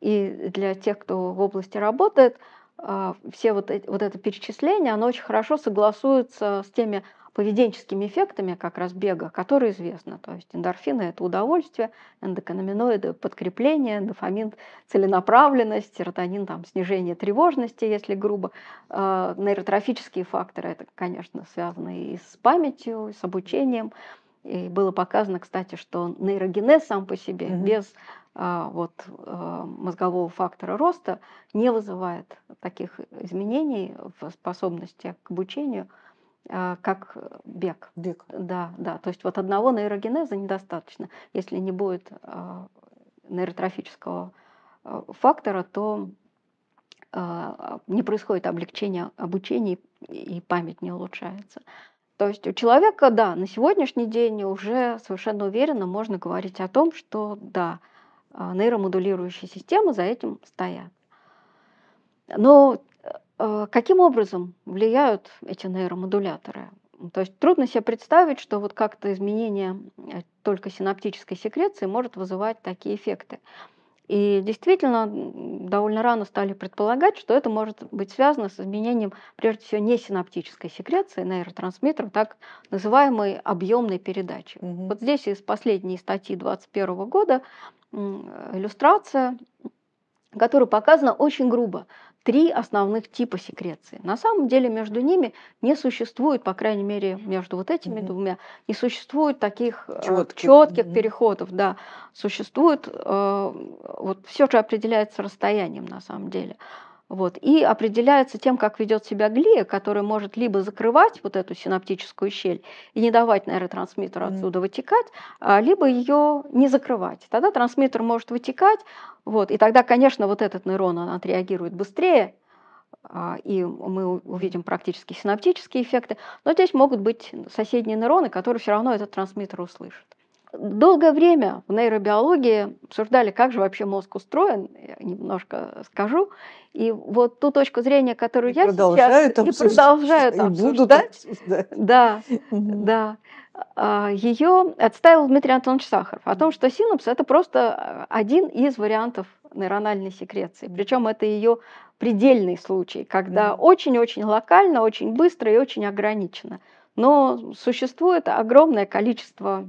и для тех, кто в области работает, а, все вот, эти, вот это перечисление, оно очень хорошо согласуется с теми поведенческими эффектами как раз бега, которые известны. То есть эндорфины – это удовольствие, эндоканаминоиды – подкрепление, дофамин – целенаправленность, серотонин – там, снижение тревожности, если грубо. А, нейротрофические факторы – это, конечно, связано и с памятью, и с обучением. И было показано, кстати, что нейрогенез сам по себе, mm-hmm. без а, вот, а, мозгового фактора роста не вызывает таких изменений в способности к обучению, а, как бег. Бег. Да, да. То есть вот одного нейрогенеза недостаточно. Если не будет нейротрофического фактора, то не происходит облегчение обучения и память не улучшается. То есть у человека, да, на сегодняшний день уже совершенно уверенно можно говорить о том, что да, а, нейромодулирующие системы за этим стоят. Но э, э, каким образом влияют эти нейромодуляторы? То есть трудно себе представить, что вот как-то изменение э, только синаптической секреции может вызывать такие эффекты. И действительно, довольно рано стали предполагать, что это может быть связано с изменением, прежде всего, не синаптической секреции нейротрансмиттеров, так называемой объемной передачи. Угу. Вот здесь из последней статьи 2021 года э, иллюстрация которая показана очень грубо три основных типа секреции. На самом деле между ними не существует, по крайней мере, между вот этими mm-hmm. двумя, не существует таких э, четких, четких mm-hmm. переходов. Да, существует, э, вот все же определяется расстоянием на самом деле. Вот, и определяется тем, как ведет себя глия, которая может либо закрывать вот эту синаптическую щель и не давать нейротрансмиттеру отсюда вытекать, а, либо ее не закрывать. Тогда трансмиттер может вытекать, вот, и тогда, конечно, вот этот нейрон он отреагирует быстрее, а, и мы увидим практически синаптические эффекты, но здесь могут быть соседние нейроны, которые все равно этот трансмиттер услышат. Долгое время в нейробиологии обсуждали, как же вообще мозг устроен, я немножко скажу. И вот ту точку зрения, которую и я продолжают сейчас обсуждать, и продолжают и обсуждать, обсуждать, да, да, а, ее отставил Дмитрий Антонович Сахаров о том, что синапс это просто а, один из вариантов нейрональной секреции. Причем это ее предельный случай, когда очень-очень локально, очень быстро и очень ограничено. Но существует огромное количество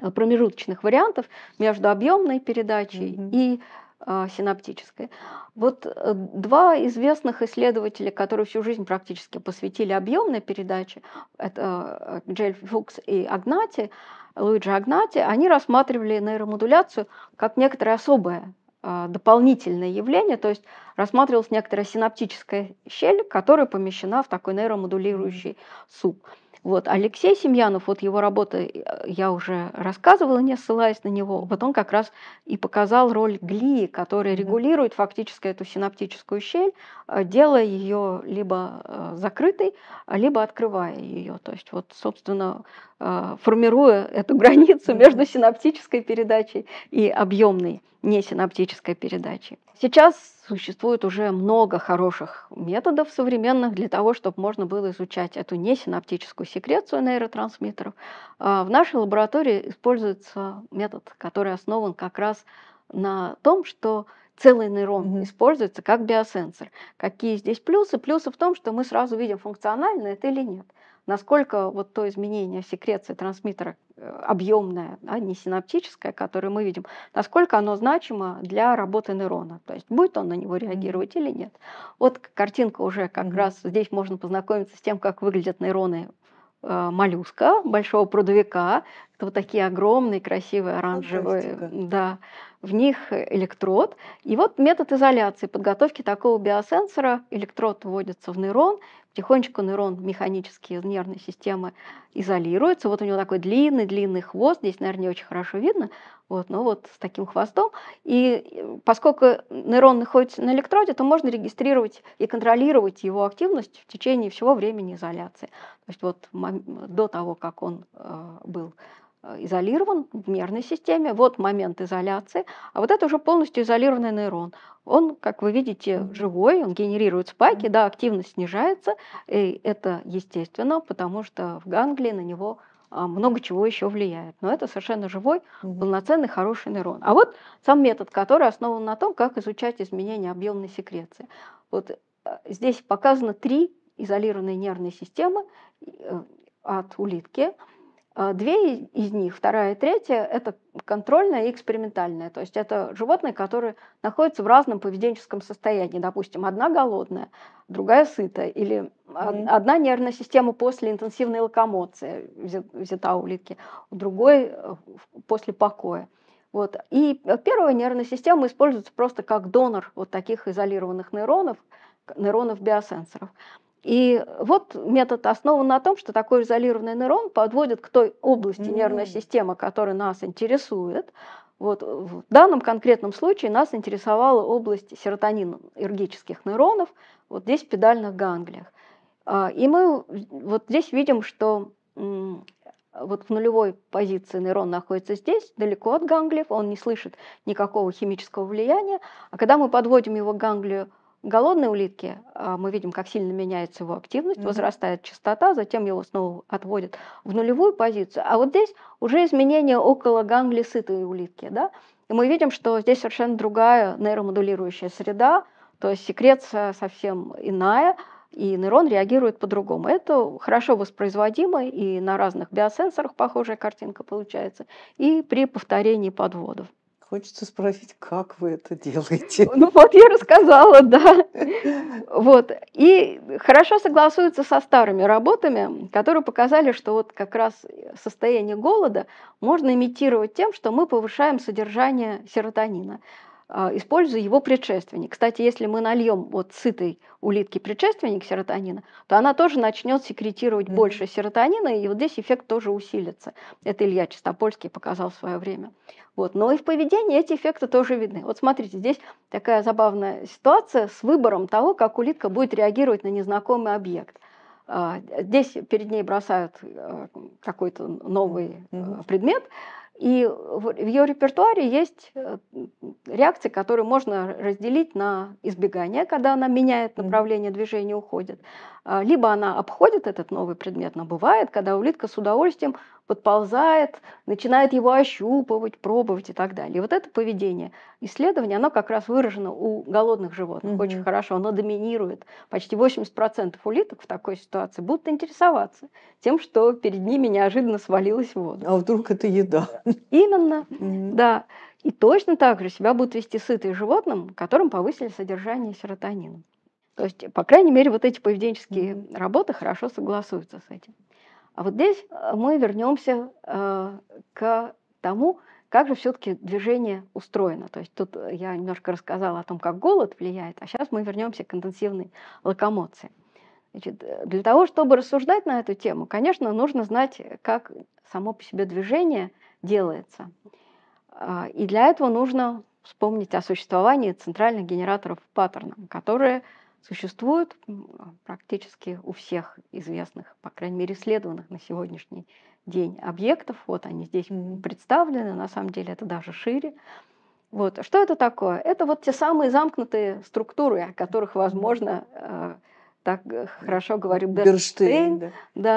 Э, промежуточных вариантов между объемной передачей mm-hmm. и э, синаптической. Вот э, два известных исследователя, которые всю жизнь практически посвятили объемной передаче, это Джель Фукс и Агнати, Луиджи Агнати, они рассматривали нейромодуляцию как некоторое особое дополнительное явление, то есть рассматривалась некоторая синаптическая щель, которая помещена в такой нейромодулирующий суп. Вот. Алексей Семьянов, вот его работа э, я уже рассказывала, не ссылаясь на него, вот он как раз и показал роль глии, которая регулирует фактически эту синаптическую щель, э, делая ее либо э, закрытой, либо открывая ее. То есть вот, собственно, формируя эту границу между синаптической передачей и объемной несинаптической передачей. Сейчас существует уже много хороших методов современных для того, чтобы можно было изучать эту несинаптическую секрецию нейротрансмиттеров. А, в нашей лаборатории используется метод, который основан как раз на том, что целый нейрон mm-hmm. используется как биосенсор. Какие здесь плюсы? Плюсы в том, что мы сразу видим, функционально это или нет. Насколько вот то изменение секреции трансмиттера, объемное, да, не синаптическое, которое мы видим, насколько оно значимо для работы нейрона, то есть будет он на него реагировать mm-hmm. или нет. Вот картинка уже как mm-hmm. раз здесь можно познакомиться с тем, как выглядят нейроны э, моллюска, большого прудовика, это вот такие огромные, красивые, оранжевые. Фантастика. Да, в них электрод. И вот метод изоляции, подготовки такого биосенсора. Электрод вводится в нейрон, потихонечку нейрон механически из нервной системы изолируется. Вот у него такой длинный-длинный хвост, здесь, наверное, не очень хорошо видно, вот, но вот с таким хвостом. И э, поскольку нейрон находится на электроде, то можно регистрировать и контролировать его активность в течение всего времени изоляции. То есть вот до того, как он э, был Э, изолирован в нервной системе, вот момент изоляции, а вот это уже полностью изолированный нейрон. Он, как вы видите, живой, он генерирует спайки, да, активность снижается, и это естественно, потому что в ганглии на него а, много чего еще влияет. Но это совершенно живой, полноценный, хороший нейрон. А вот сам метод, который основан на том, как изучать изменения объемной секреции. Вот э, здесь показано три изолированные нервные системы э, от улитки – а, две из них, вторая и третья, это контрольная и экспериментальная. То есть это животные, которые находятся в разном поведенческом состоянии. Допустим, одна голодная, другая сытая, или mm-hmm. одна нервная система после интенсивной локомоции, взята у улитки, другой э, после покоя. Вот. И э, первая нервная система используется просто как донор вот таких изолированных нейронов, нейронов биосенсоров. И вот метод основан на том, что такой изолированный нейрон подводит к той области нервной системы, которая нас интересует. Вот в данном конкретном случае нас интересовала область серотонинергических нейронов, вот здесь в педальных ганглиях. А, и мы вот здесь видим, что вот в нулевой позиции нейрон находится здесь, далеко от ганглиев, он не слышит никакого химического влияния. А когда мы подводим его к ганглию Голодные улитки а, мы видим, как сильно меняется его активность, mm возрастает частота, затем его снова отводят в нулевую позицию. А вот здесь уже изменение около ганглисытой улитки. Да? И мы видим, что здесь совершенно другая нейромодулирующая среда, то есть секреция совсем иная, и нейрон реагирует по-другому. Это хорошо воспроизводимо, и на разных биосенсорах похожая картинка получается, и при повторении подводов. Хочется спросить, как вы это делаете? Ну вот я рассказала, да. Вот. И хорошо согласуется со старыми работами, которые показали, что вот как раз состояние голода можно имитировать тем, что мы повышаем содержание серотонина. А, используя его предшественник. Кстати, если мы нальем вот сытой улитки предшественник серотонина, то она тоже начнет секретировать mm-hmm. больше серотонина, и вот здесь эффект тоже усилится. Это Илья Чистопольский показал в свое время. Вот. Но и в поведении эти эффекты тоже видны. Вот смотрите, здесь такая забавная ситуация с выбором того, как улитка будет реагировать на незнакомый объект. А, здесь перед ней бросают э, какой-то новый mm-hmm. предмет, и в ее репертуаре есть э, реакции, которые можно разделить на избегание, когда она меняет направление движения, уходит. А, либо она обходит этот новый предмет, но бывает, когда улитка с удовольствием подползает, начинает его ощупывать, пробовать и так далее. И вот это поведение исследования, оно как раз выражено у голодных животных угу. очень хорошо, оно доминирует. Почти 80% улиток в такой ситуации будут интересоваться тем, что перед ними неожиданно свалилась вода. А вдруг это еда? Именно, угу. да. И точно так же себя будут вести сытые животным, которым повысили содержание серотонина. То есть, по крайней мере, вот эти поведенческие работы хорошо согласуются с этим. А вот здесь э, мы вернемся э, к тому, как же все-таки движение устроено. То есть тут э, я немножко рассказала о том, как голод влияет, а сейчас мы вернемся к интенсивной локомоции. Значит, для того, чтобы рассуждать на эту тему, конечно, нужно знать, как само по себе движение делается. А, и для этого нужно вспомнить о существовании центральных генераторов паттерна, которые существуют а, практически у всех известных, по крайней мере, исследованных на сегодняшний день объектов. Вот они здесь представлены, на самом деле это даже шире. Вот. Что это такое? Это вот те самые замкнутые структуры, о которых, возможно, а, так э, хорошо говорил Бернштейн. Берштейн да.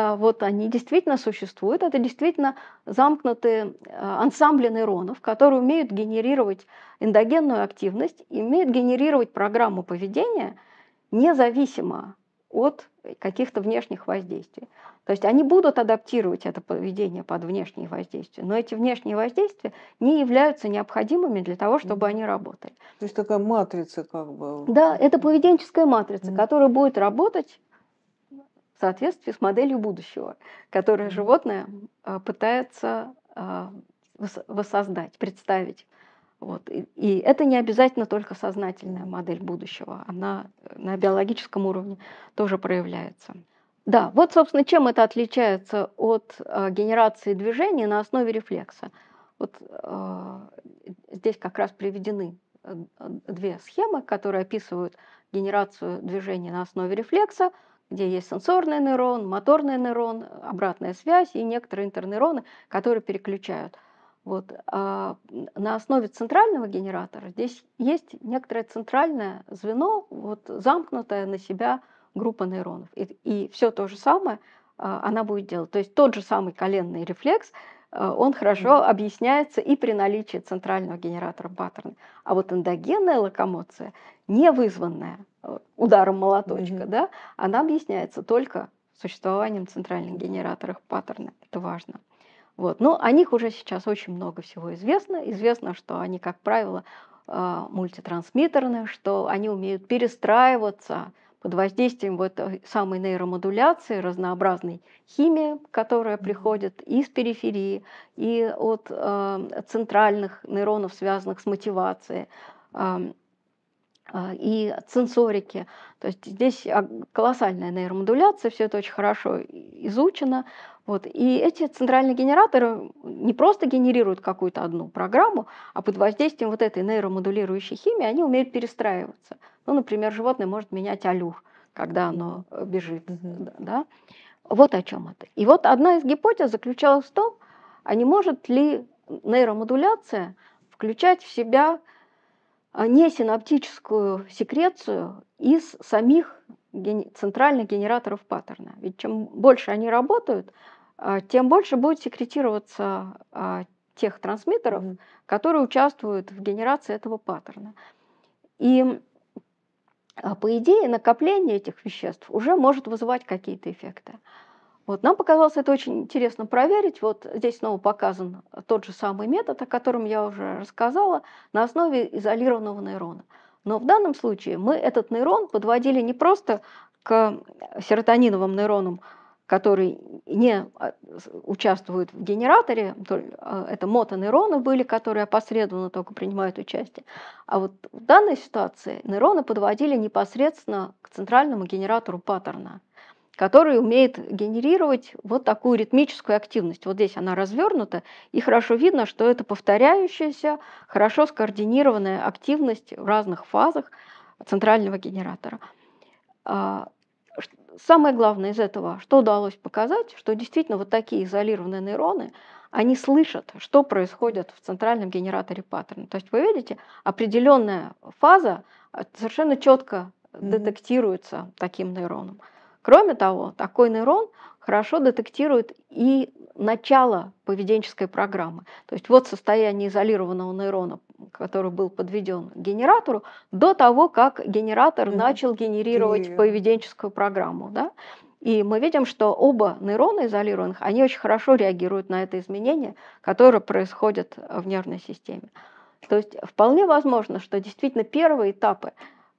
да, вот они действительно существуют. Это действительно замкнутые а, ансамбли нейронов, которые умеют генерировать эндогенную активность, умеют генерировать программу поведения – независимо от каких-то внешних воздействий. То есть они будут адаптировать это поведение под внешние воздействия, но эти внешние воздействия не являются необходимыми для того, чтобы они работали. То есть такая матрица как бы. Да, это поведенческая матрица, которая будет работать в соответствии с моделью будущего, которое животное а, пытается а, воссоздать, представить. Вот. И, и это не обязательно только сознательная модель будущего, она э, на биологическом уровне тоже проявляется. Да, вот, собственно, чем это отличается от э, генерации движения на основе рефлекса. Вот э, здесь как раз приведены э, две схемы, которые описывают генерацию движения на основе рефлекса, где есть сенсорный нейрон, моторный нейрон, обратная связь и некоторые интернейроны, которые переключают – вот. А на основе центрального генератора здесь есть некоторое центральное звено, вот, замкнутое на себя группа нейронов. И, и все то же самое а, она будет делать. То есть тот же самый коленный рефлекс, а, он хорошо mm-hmm. объясняется и при наличии центрального генератора паттерна. А вот эндогенная локомоция, не вызванная э, ударом молоточка, mm-hmm. да, она объясняется только существованием центральных генераторов паттерна. Это важно. Вот. Но о них уже сейчас очень много всего известно. Известно, что они, как правило, а, мультитрансмиттерные, что они умеют перестраиваться под воздействием вот э, самой нейромодуляции, разнообразной химии, которая приходит из периферии, и от э, центральных нейронов, связанных с мотивацией, э, э, и сенсорики. То есть здесь а, колоссальная нейромодуляция, все это очень хорошо изучено. Вот. И эти центральные генераторы не просто генерируют какую-то одну программу, а под воздействием вот этой нейромодулирующей химии они умеют перестраиваться. Ну, например, животное может менять аллюр, когда оно э, бежит. Да? Вот о чем это. И вот одна из гипотез заключалась в том, а не может ли нейромодуляция включать в себя а, несинаптическую секрецию из самих центральных генераторов паттерна. Ведь чем больше они работают, а, тем больше будет секретироваться а, тех трансмиттеров, mm-hmm. которые участвуют в генерации этого паттерна. И а, по идее накопление этих веществ уже может вызывать какие-то эффекты. Вот, нам показалось это очень интересно проверить. Вот здесь снова показан тот же самый метод, о котором я уже рассказала, на основе изолированного нейрона. Но в данном случае мы этот нейрон подводили не просто к серотониновым нейронам которые не а, участвуют в генераторе, а, это мотонейроны были, которые опосредованно только принимают участие. А вот в данной ситуации нейроны подводили непосредственно к центральному генератору паттерна, который умеет генерировать вот такую ритмическую активность. Вот здесь она развернута, и хорошо видно, что это повторяющаяся, хорошо скоординированная активность в разных фазах центрального генератора а, самое главное из этого, что удалось показать, что действительно вот такие изолированные нейроны, они слышат, что происходит в центральном генераторе паттерна. То есть вы видите, определенная фаза а, совершенно четко детектируется таким нейроном. Кроме того, такой нейрон хорошо детектирует и начало поведенческой программы. То есть вот состояние изолированного нейрона который был подведен к генератору, до того, как генератор mm-hmm. начал генерировать Генерирую. поведенческую программу. Да? И мы видим, что оба нейрона изолированных, они очень хорошо реагируют на это изменение, которое происходит в нервной системе. То есть вполне возможно, что действительно первые этапы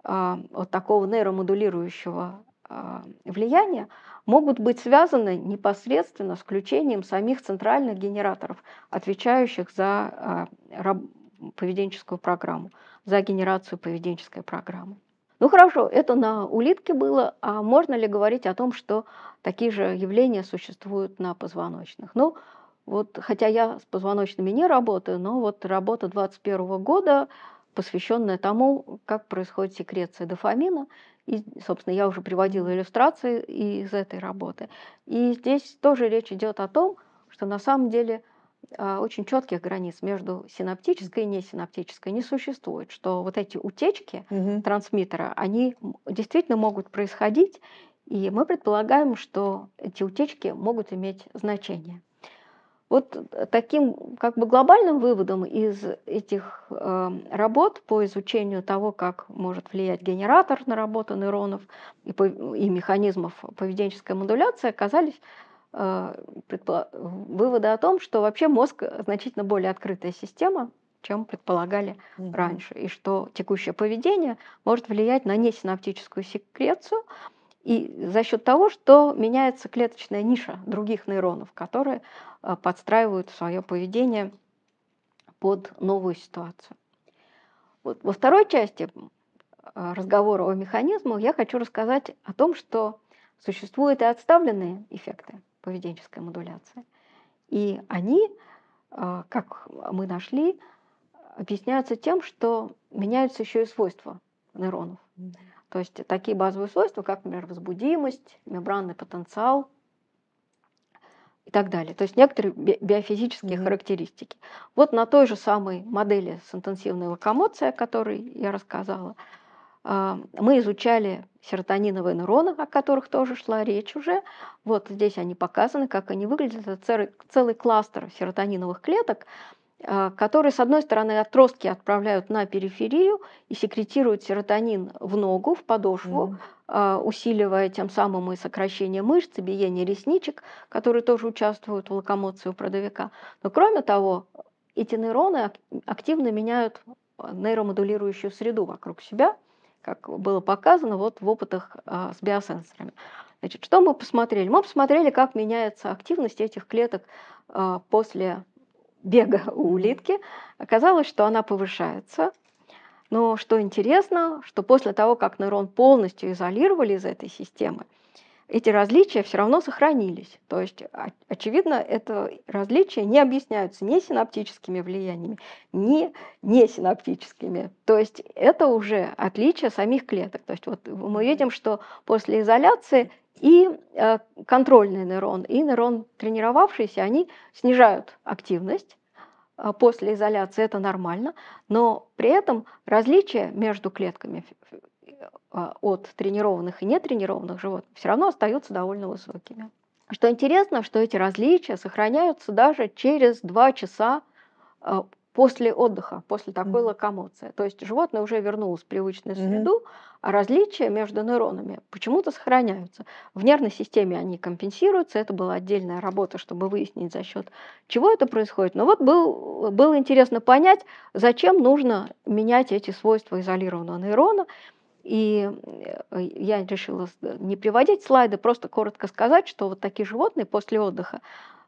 э, вот такого нейромодулирующего э, влияния могут быть связаны непосредственно с включением самих центральных генераторов, отвечающих за э, поведенческую программу, за генерацию поведенческой программы. Ну хорошо, это на улитке было, а можно ли говорить о том, что такие же явления существуют на позвоночных? Ну, вот, хотя я с позвоночными не работаю, но вот работа 2021 года, посвященная тому, как происходит секреция дофамина, и, собственно, я уже приводила иллюстрации из этой работы. И здесь тоже речь идет о том, что на самом деле а, очень четких границ между синаптической и несинаптической не существует, что вот эти утечки угу. трансмиттера, они действительно могут происходить, и мы предполагаем, что эти утечки могут иметь значение. Вот э, таким как бы глобальным выводом из этих э, работ по изучению того, как может влиять генератор на работу нейронов и, по, и механизмов поведенческой модуляции, оказались а, выводы о том, что вообще мозг значительно более открытая система, чем предполагали mm-hmm. раньше, и что текущее поведение может влиять на несинаптическую секрецию, и за счет того, что меняется клеточная ниша других нейронов, которые а, подстраивают свое поведение под новую ситуацию. Вот во второй части а, разговора о механизмах я хочу рассказать о том, что существуют и отставленные эффекты поведенческой модуляции. И они, а, как мы нашли, объясняются тем, что меняются еще и свойства нейронов. То есть такие базовые свойства, как, например, возбудимость, мембранный потенциал и так далее. То есть некоторые биофизические mm-hmm. характеристики. Вот на той же самой модели с интенсивной локомоцией, о которой я рассказала, а, мы изучали серотониновые нейроны, о которых тоже шла речь уже. Вот здесь они показаны, как они выглядят. Это целый, целый кластер серотониновых клеток, а, которые, с одной стороны, отростки отправляют на периферию и секретируют серотонин в ногу, в подошву, mm. усиливая тем самым и сокращение мышц, и биение ресничек, которые тоже участвуют в локомоции у продавика. Но кроме того, эти нейроны активно меняют нейромодулирующую среду вокруг себя – как было показано вот в опытах а, с биосенсорами. Значит, что мы посмотрели? Мы посмотрели, как меняется активность этих клеток а, после бега у улитки. Оказалось, что она повышается. Но что интересно, что после того, как нейрон полностью изолировали из этой системы, эти различия все равно сохранились. То есть, очевидно, это различия не объясняются ни синаптическими влияниями, ни синаптическими, То есть это уже отличие самих клеток. То есть вот мы видим, что после изоляции и э, контрольный нейрон, и нейрон тренировавшийся, они снижают активность, а после изоляции это нормально, но при этом различия между клетками а, от тренированных и нетренированных животных все равно остаются довольно высокими. Что интересно, что эти различия сохраняются даже через два часа а, после отдыха, после такой mm. локомоции. То есть животное уже вернулось в привычную среду, а различия между нейронами почему-то сохраняются. В нервной системе они компенсируются. Это была отдельная работа, чтобы выяснить, за счет чего это происходит. Но вот был, было интересно понять, зачем нужно менять эти свойства изолированного нейрона. И э, я решила э, не приводить слайды, просто коротко сказать, что вот такие животные после отдыха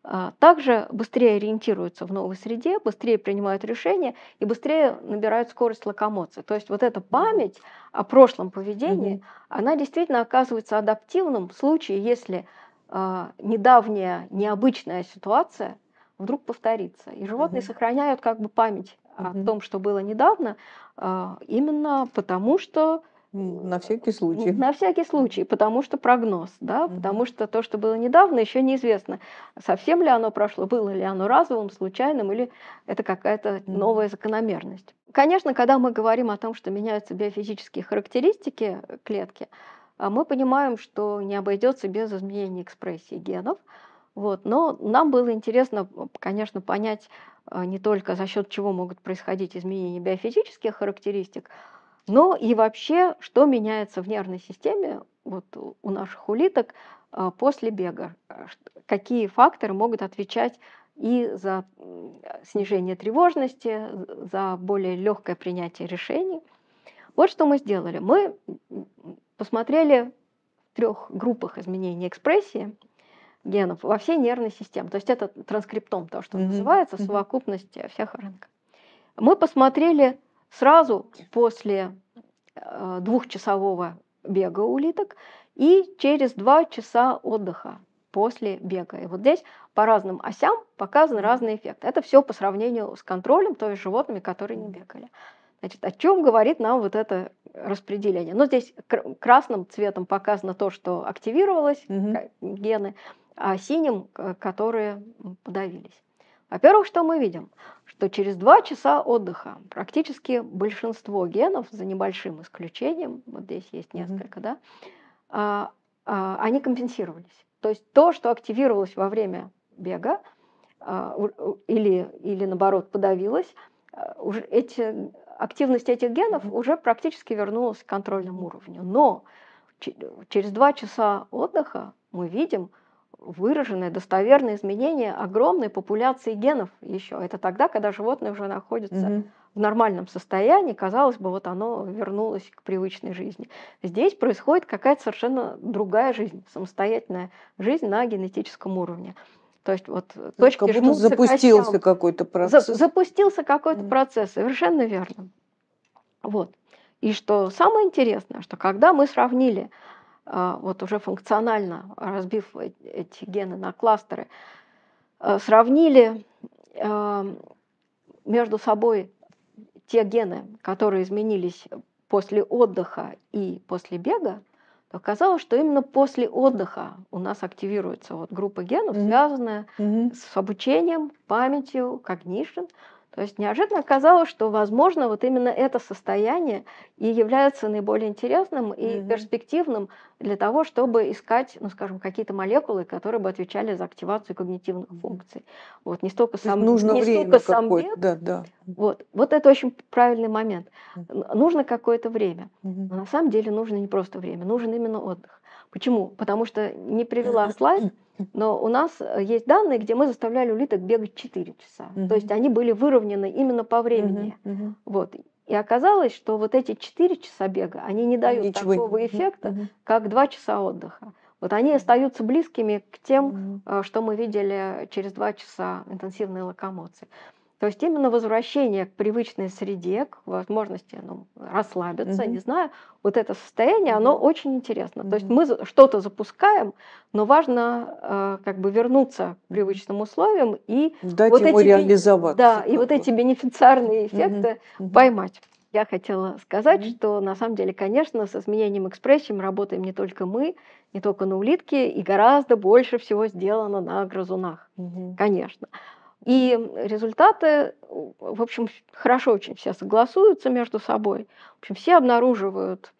а, также быстрее ориентируются в новой среде, быстрее принимают решения и быстрее набирают скорость локомоции. То есть вот эта память о прошлом поведении, mm-hmm. она действительно оказывается адаптивным в случае, если э, недавняя необычная ситуация вдруг повторится. И животные mm-hmm. сохраняют как бы память mm-hmm. о том, что было недавно, э, именно потому что на всякий случай. На всякий случай, потому что прогноз, да, угу. потому что то, что было недавно, еще неизвестно, совсем ли оно прошло, было ли оно разовым, случайным, или это какая-то угу. новая закономерность. Конечно, когда мы говорим о том, что меняются биофизические характеристики э, клетки, а мы понимаем, что не обойдется без изменения экспрессии генов. Вот. Но нам было интересно, конечно, понять э, не только за счет чего могут происходить изменения биофизических характеристик, но ну и вообще, что меняется в нервной системе вот у наших улиток а, после бега? А, какие факторы могут отвечать и за снижение тревожности, за более легкое принятие решений? Вот что мы сделали. Мы посмотрели в трех группах изменений экспрессии генов во всей нервной системе. То есть это транскриптом, то, что mm-hmm. называется, совокупность э, всех рынков. Мы посмотрели сразу после э, двухчасового бега улиток и через два часа отдыха после бега. И вот здесь по разным осям показан разный эффект. Это все по сравнению с контролем, то есть животными, которые не бегали. Значит, о чем говорит нам вот это распределение? Ну, здесь красным цветом показано то, что активировалось, угу. гены, а синим, которые подавились. Во-первых, что мы видим? Что через два часа отдыха практически большинство генов, за небольшим исключением, вот здесь есть несколько, mm-hmm. да, а, а, они компенсировались. То есть то, что активировалось во время бега а, или, или наоборот подавилось, эти, активность этих генов mm-hmm. уже практически вернулась к контрольному уровню. Но через два часа отдыха мы видим, выраженное достоверное изменение огромной популяции генов еще. Это тогда, когда животное уже находится Mm-hmm. в нормальном состоянии, казалось бы, вот оно вернулось к привычной жизни. Здесь происходит какая-то совершенно другая жизнь, самостоятельная жизнь на генетическом уровне. То есть вот э, ну, точки как будто запустился какой-то процесс. За, запустился какой-то mm. процесс, совершенно верно. Вот. И что самое интересное, что когда мы сравнили а, вот уже функционально разбив эти гены на кластеры, э, сравнили э, между собой те гены, которые изменились после отдыха и после бега, то оказалось, что именно после отдыха у нас активируется вот группа генов, связанная mm-hmm. с обучением, памятью, когнишн, то есть неожиданно оказалось, что, возможно, вот именно это состояние и является наиболее интересным и mm-hmm. перспективным для того, чтобы искать, ну, скажем, какие-то молекулы, которые бы отвечали за активацию когнитивных функций. Вот не столько сам, нужно не время столько сам век, да, да. Вот, вот это очень правильный момент. Нужно какое-то время, mm-hmm. но на самом деле нужно не просто время, нужен именно отдых. Почему? Потому что не привела э, э, слайд. Э, но у нас э, есть данные, где мы заставляли улиток бегать 4 часа. Угу. То есть они были выровнены именно по времени. Угу, угу. Вот. И оказалось, что вот эти 4 часа бега, они не дают Ничего. такого эффекта, угу. как 2 часа отдыха. Вот они остаются близкими к тем, угу. что мы видели через 2 часа интенсивной локомоции. То есть именно возвращение к привычной среде, к возможности ну, расслабиться, mm-hmm. не знаю, вот это состояние, mm-hmm. оно очень интересно. Mm-hmm. То есть мы что-то запускаем, но важно э, как бы вернуться к привычным условиям и дать вот ему эти, реализоваться. Да, и вот эти бенефициарные эффекты mm-hmm. Mm-hmm. поймать. Я хотела сказать, mm-hmm. что на самом деле, конечно, с изменением экспрессием работаем не только мы, не только на улитке, и гораздо больше всего сделано на грызунах, mm-hmm. конечно. И результаты, в общем, хорошо очень все согласуются между собой. В общем, все обнаруживают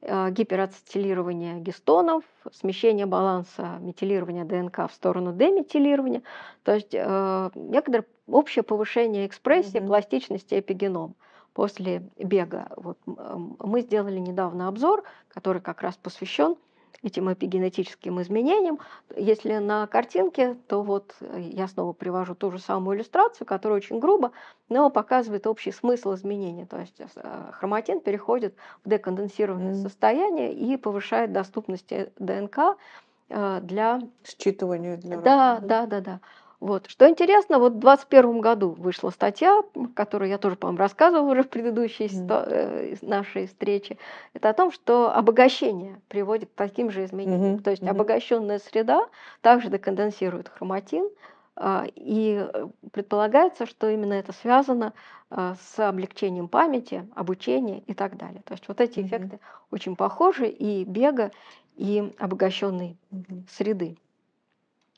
э, гиперацетилирование гистонов, смещение баланса метилирования ДНК в сторону деметилирования, то есть э, некоторое общее повышение экспрессии, mm-hmm. пластичности эпигенома после бега. Вот, мы сделали недавно обзор, который как раз посвящен этим эпигенетическим изменениям. Если на картинке, то вот э, я снова привожу ту же самую иллюстрацию, которая очень грубо, но показывает общий смысл изменения. То есть э, э, хроматин переходит в деконденсированное mm. состояние и повышает доступность ДНК для... Считыванию для... Да, да, да, да. Вот. Что интересно, вот в 2021 году вышла статья, которую я тоже, по-моему, рассказывала уже в предыдущей mm-hmm. нашей встрече. Это о том, что обогащение приводит к таким же изменениям. Mm-hmm. То есть mm-hmm. обогащенная среда также деконденсирует хроматин, а, и э, предполагается, что именно это связано а, с облегчением памяти, обучения и так далее. То есть вот эти mm-hmm. эффекты очень похожи и бега, и обогащенной mm-hmm. среды.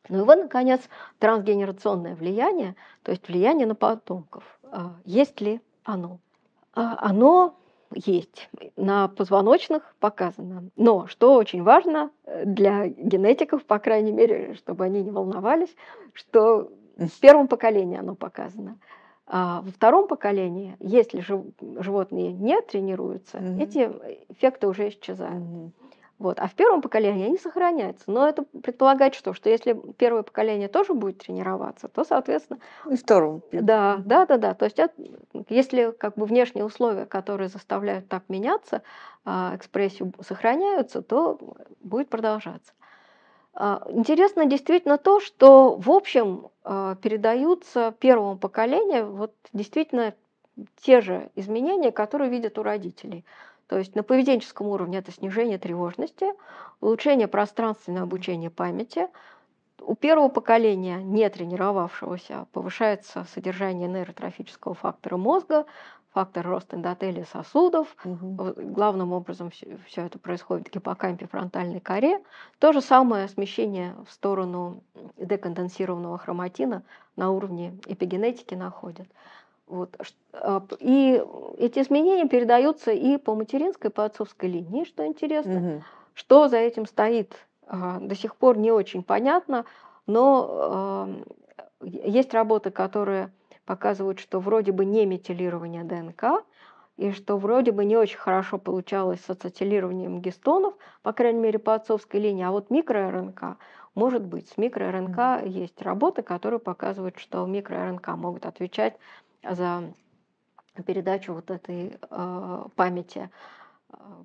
Ну и, наконец, трансгенерационное влияние, то есть влияние на потомков. А, есть ли оно? А, оно есть. На позвоночных показано. Но, что очень важно э, для генетиков, по крайней мере, чтобы они не волновались, что в первом поколении оно показано. А во втором поколении, если животные не тренируются, mm-hmm. эти эффекты уже исчезают. Mm-hmm. Вот. А в первом поколении они сохраняются. Но это предполагает что? Что если первое поколение тоже будет тренироваться, то, соответственно... Ну, и втором. Да, да, да, да. То есть это, если как бы внешние условия, которые заставляют так меняться, а, экспрессию сохраняются, то будет продолжаться. А, интересно действительно то, что в общем а, передаются первому поколению вот действительно те же изменения, которые видят у родителей. То есть на поведенческом уровне это снижение тревожности, улучшение пространственного обучения памяти. У первого поколения, не тренировавшегося, повышается содержание нейротрофического фактора мозга, фактор роста эндотелия сосудов. Угу. Главным образом все, это происходит в гиппокампе фронтальной коре. То же самое смещение в сторону деконденсированного хроматина на уровне эпигенетики находят. Вот. А а и эти изменения передаются и по материнской, и по отцовской линии, что интересно. Угу. Что за этим стоит, а, до сих пор не очень понятно, но есть работы, которые показывают, что вроде бы не метилирование ДНК, и что вроде бы не очень хорошо получалось с ацетилированием гистонов, по крайней мере, по отцовской линии, а вот микроРНК может быть. С микроРНК mm-hmm. есть работы, которые показывают, что микроРНК могут отвечать за передачу вот этой э, памяти а,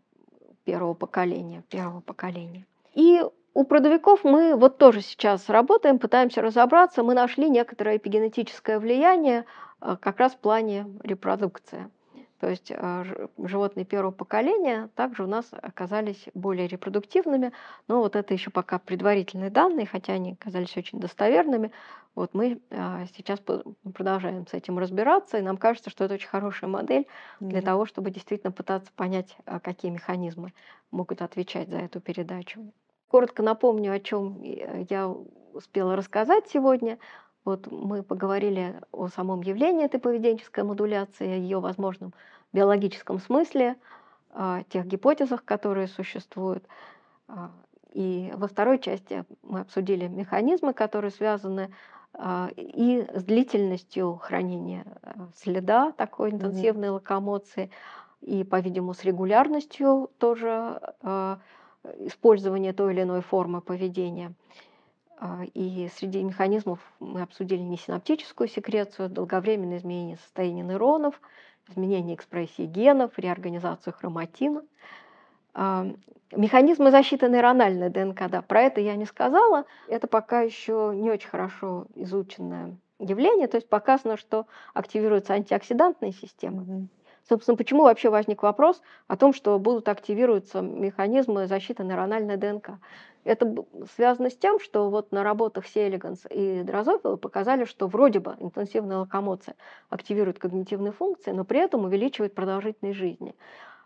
первого поколения, первого поколения. И у продавиков мы вот тоже сейчас работаем, пытаемся разобраться. Мы нашли некоторое эпигенетическое влияние а, как раз в плане репродукции. То есть а, животные первого поколения также у нас оказались более репродуктивными, но вот это еще пока предварительные данные, хотя они казались очень достоверными. Вот мы а, сейчас продолжаем с этим разбираться, и нам кажется, что это очень хорошая модель для mm-hmm. того, чтобы действительно пытаться понять, а, какие механизмы могут отвечать за эту передачу. Коротко напомню, о чем э, я успела рассказать сегодня. Вот мы поговорили о самом явлении этой поведенческой модуляции, о ее возможном биологическом смысле, о тех гипотезах, которые существуют. А, и во второй части мы обсудили механизмы, которые связаны а, и с длительностью хранения а, следа такой интенсивной локомоции, и, по-видимому, с регулярностью тоже использования той или иной формы поведения. А, и среди механизмов мы обсудили несинаптическую секрецию, долговременное изменение состояния нейронов, изменение экспрессии генов, реорганизацию хроматина. А, механизмы защиты нейрональной ДНК, да, про это я не сказала. Это пока еще не очень хорошо изученное явление, то есть показано, что активируются антиоксидантные системы. Mm-hmm. Собственно, почему вообще возник вопрос о том, что будут активироваться механизмы защиты нейрональной ДНК? Это связано с тем, что вот на работах Селиганс и Дрозофила показали, что вроде бы интенсивная локомоция активирует когнитивные функции, но при этом увеличивает продолжительность жизни.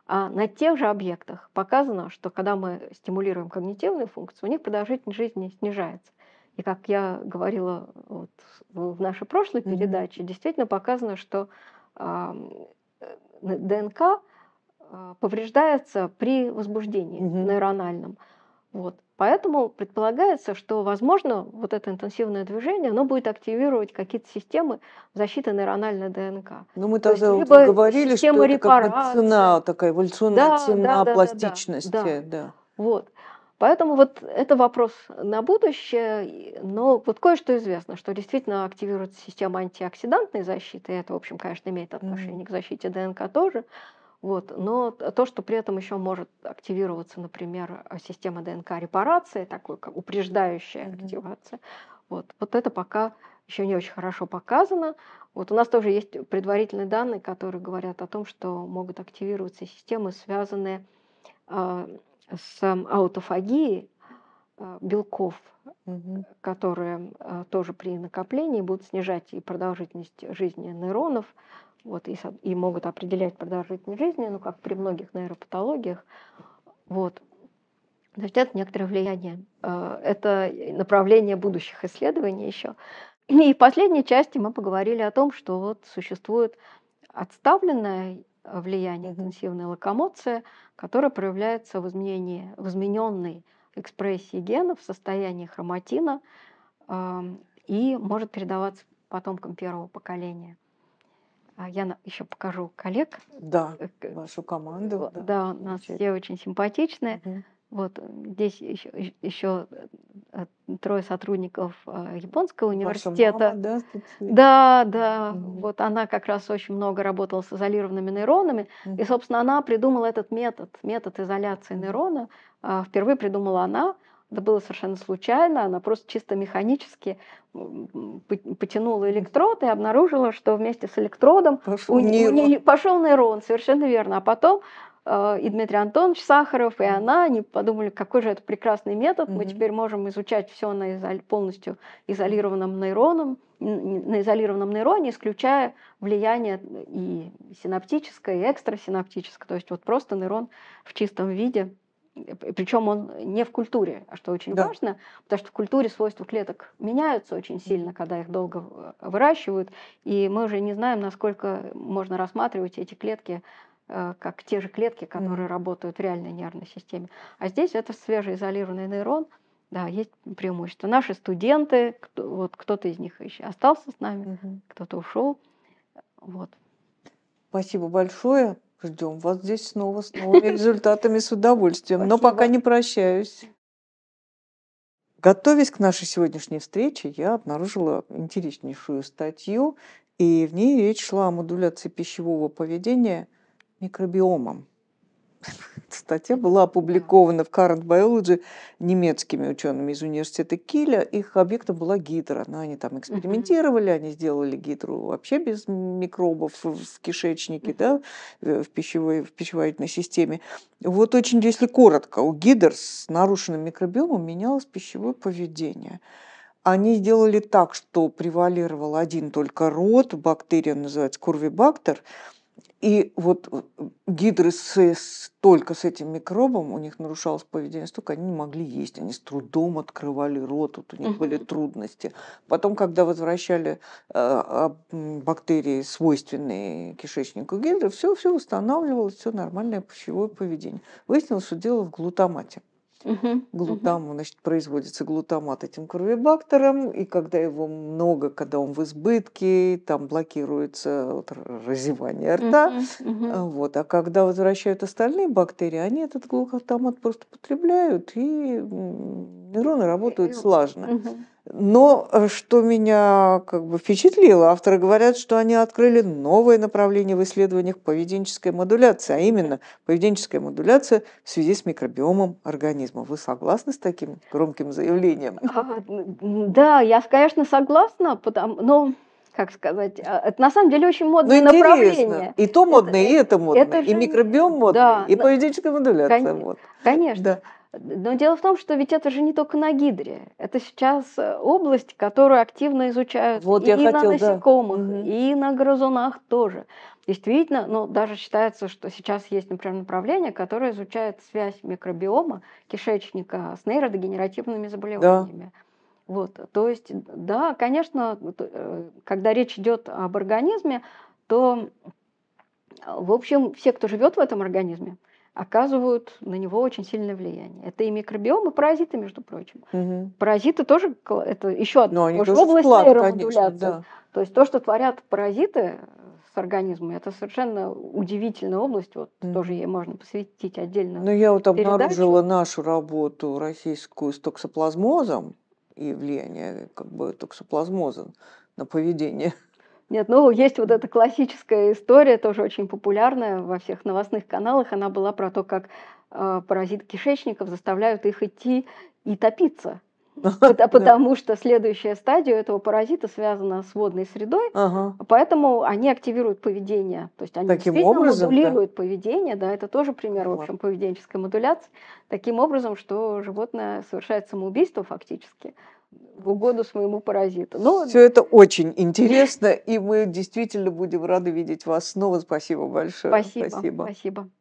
А на тех же объектах показано, что когда мы стимулируем когнитивные функции, у них продолжительность жизни снижается. И как я говорила вот в нашей прошлой передаче, mm-hmm. действительно показано, что э, ДНК повреждается при возбуждении угу. нейрональном. Вот. Поэтому предполагается, что, возможно, вот это интенсивное движение, оно будет активировать какие-то системы защиты нейрональной ДНК. Но ну, мы тогда То есть, вот говорили, что это как бы цена, такая эволюционная да, цена да, да, пластичности. Да, да. Да. Вот. Поэтому вот это вопрос на будущее, но вот кое-что известно, что действительно активируется система антиоксидантной защиты, и это, в общем, конечно, имеет отношение к защите ДНК тоже, вот. Но то, что при этом еще может активироваться, например, э, система ДНК репарации, такой как упреждающая активация, вот. вот это пока еще не очень хорошо показано. Вот у нас тоже есть предварительные данные, которые говорят о том, что могут активироваться системы, связанные э, с эм, аутофагией э, белков, угу. которые э, тоже при накоплении будут снижать и продолжительность жизни нейронов, вот, и, и могут определять продолжительность жизни, ну, как при многих нейропатологиях. Вот. Значит, это некоторое влияние. Э, это направление будущих исследований еще. И в последней части мы поговорили о том, что вот существует отставленная Э, влияние интенсивной локомоции, которая проявляется в, изменении, в измененной экспрессии генов, в состоянии хроматина эм, и может передаваться потомкам первого поколения. А я еще покажу коллег. Да, э, вашу команду. Да, да у нас все очень симпатичные. Угу. Вот здесь еще, еще э, трое сотрудников э, японского университета. Ваша мама, да, тут... да, да. mm Вот она как раз очень много работала с изолированными нейронами, mm и, собственно, она придумала этот метод, метод изоляции нейрона. А, впервые придумала она. Это было совершенно случайно. Она просто чисто механически потянула электрод и обнаружила, что вместе с электродом пошел, у, нейрон. У, пошел нейрон, совершенно верно. А потом Э, и Дмитрий Антонович Сахаров, и она, они подумали, какой же это прекрасный метод, мы теперь можем изучать все на изоль... полностью изолированном нейроном, на изолированном нейроне, исключая влияние э, и синаптическое, и экстрасинаптическое, то есть вот просто нейрон в чистом виде, э, причем он не в культуре, а что очень да. важно, потому что в культуре свойства клеток меняются очень сильно, когда их долго выращивают, и мы уже не знаем, насколько можно рассматривать эти клетки Э, как те же клетки, которые mm. работают в реальной нервной системе. А здесь это свежеизолированный нейрон, да, есть преимущество. Наши студенты, кто, вот кто-то из них еще остался с нами, mm -hmm. кто-то ушел. Вот. Спасибо большое. Ждем вас здесь снова с новыми результатами с удовольствием. Но пока не прощаюсь. Готовясь к нашей сегодняшней встрече, я обнаружила интереснейшую статью, и в ней речь шла о модуляции пищевого поведения – микробиомом. Статья была опубликована в Current Biology немецкими учеными из университета Киля. Их объектом была гидра. Но ну, они там экспериментировали, они сделали гидру вообще без микробов в кишечнике, да, э, в, пищевой, в пищеварительной системе. Вот очень, если коротко, у гидр с нарушенным микробиомом менялось пищевое поведение. Они сделали так, что превалировал один только род, бактерия называется курвибактер – и вот э, гидры э, с, только с этим микробом, у них нарушалось поведение столько, они не могли есть, они с трудом открывали рот, вот у них были трудности. Потом, когда возвращали э, бактерии, свойственные кишечнику гидры, все, все восстанавливалось, все нормальное пищевое поведение. Выяснилось, что дело в глутамате. Угу, Глутам, значит, производится глутамат этим кровебактером, и когда его много, когда он в избытке, там блокируется вот, разевание рта. угу. Вот. А когда возвращают остальные бактерии, они этот глутамат просто потребляют и нейроны работают слажно, Но э, что меня как бы впечатлило, авторы говорят, что они открыли новое направление в исследованиях поведенческой модуляции, а именно поведенческая модуляция в связи с микробиомом организма. Вы согласны с таким громким заявлением? А, да, я, конечно, согласна, потому, но как сказать, а, это на самом деле очень модное ну, направление. И то модное, это, и это модное, это, и микробиом модный, да, и поведенческая модуляция. Конечно. Вот. конечно. Да. Но дело в том, что ведь это же не только на гидре. Это сейчас э, область, которую активно изучают вот и, я хотел, на насекомых, да. и на грызунах тоже. Действительно, ну, даже считается, что сейчас есть, например, направление, которое изучает связь микробиома кишечника с нейродегенеративными заболеваниями. Да. Вот, то есть, да, конечно, э, когда речь идет об организме, то, в общем, все, кто живет в этом организме, оказывают на него очень сильное влияние. Это и микробиом, и паразиты, между прочим. Угу. Паразиты тоже, это еще одна область склад, нейромодуляции. да. То есть то, что творят паразиты с организмом, это совершенно удивительная область, вот угу. тоже ей можно посвятить отдельно. Но ну, я вот передачу. обнаружила нашу работу российскую с токсоплазмозом и влияние как бы токсоплазмоза на поведение нет, ну есть вот эта классическая история, тоже очень популярная во всех новостных каналах. Она была про то, как э, паразиты кишечников заставляют их идти и топиться. Потому что следующая стадия этого паразита связана с водной средой, ага. поэтому они активируют поведение. То есть они Таким действительно образом, модулируют да? поведение, да, это тоже пример, в общем, поведенческой модуляции. Таким образом, что животное совершает самоубийство фактически, в угоду своему паразиту. Но... Все это очень интересно, и мы действительно будем рады видеть вас снова. Спасибо большое. Спасибо. Спасибо. спасибо.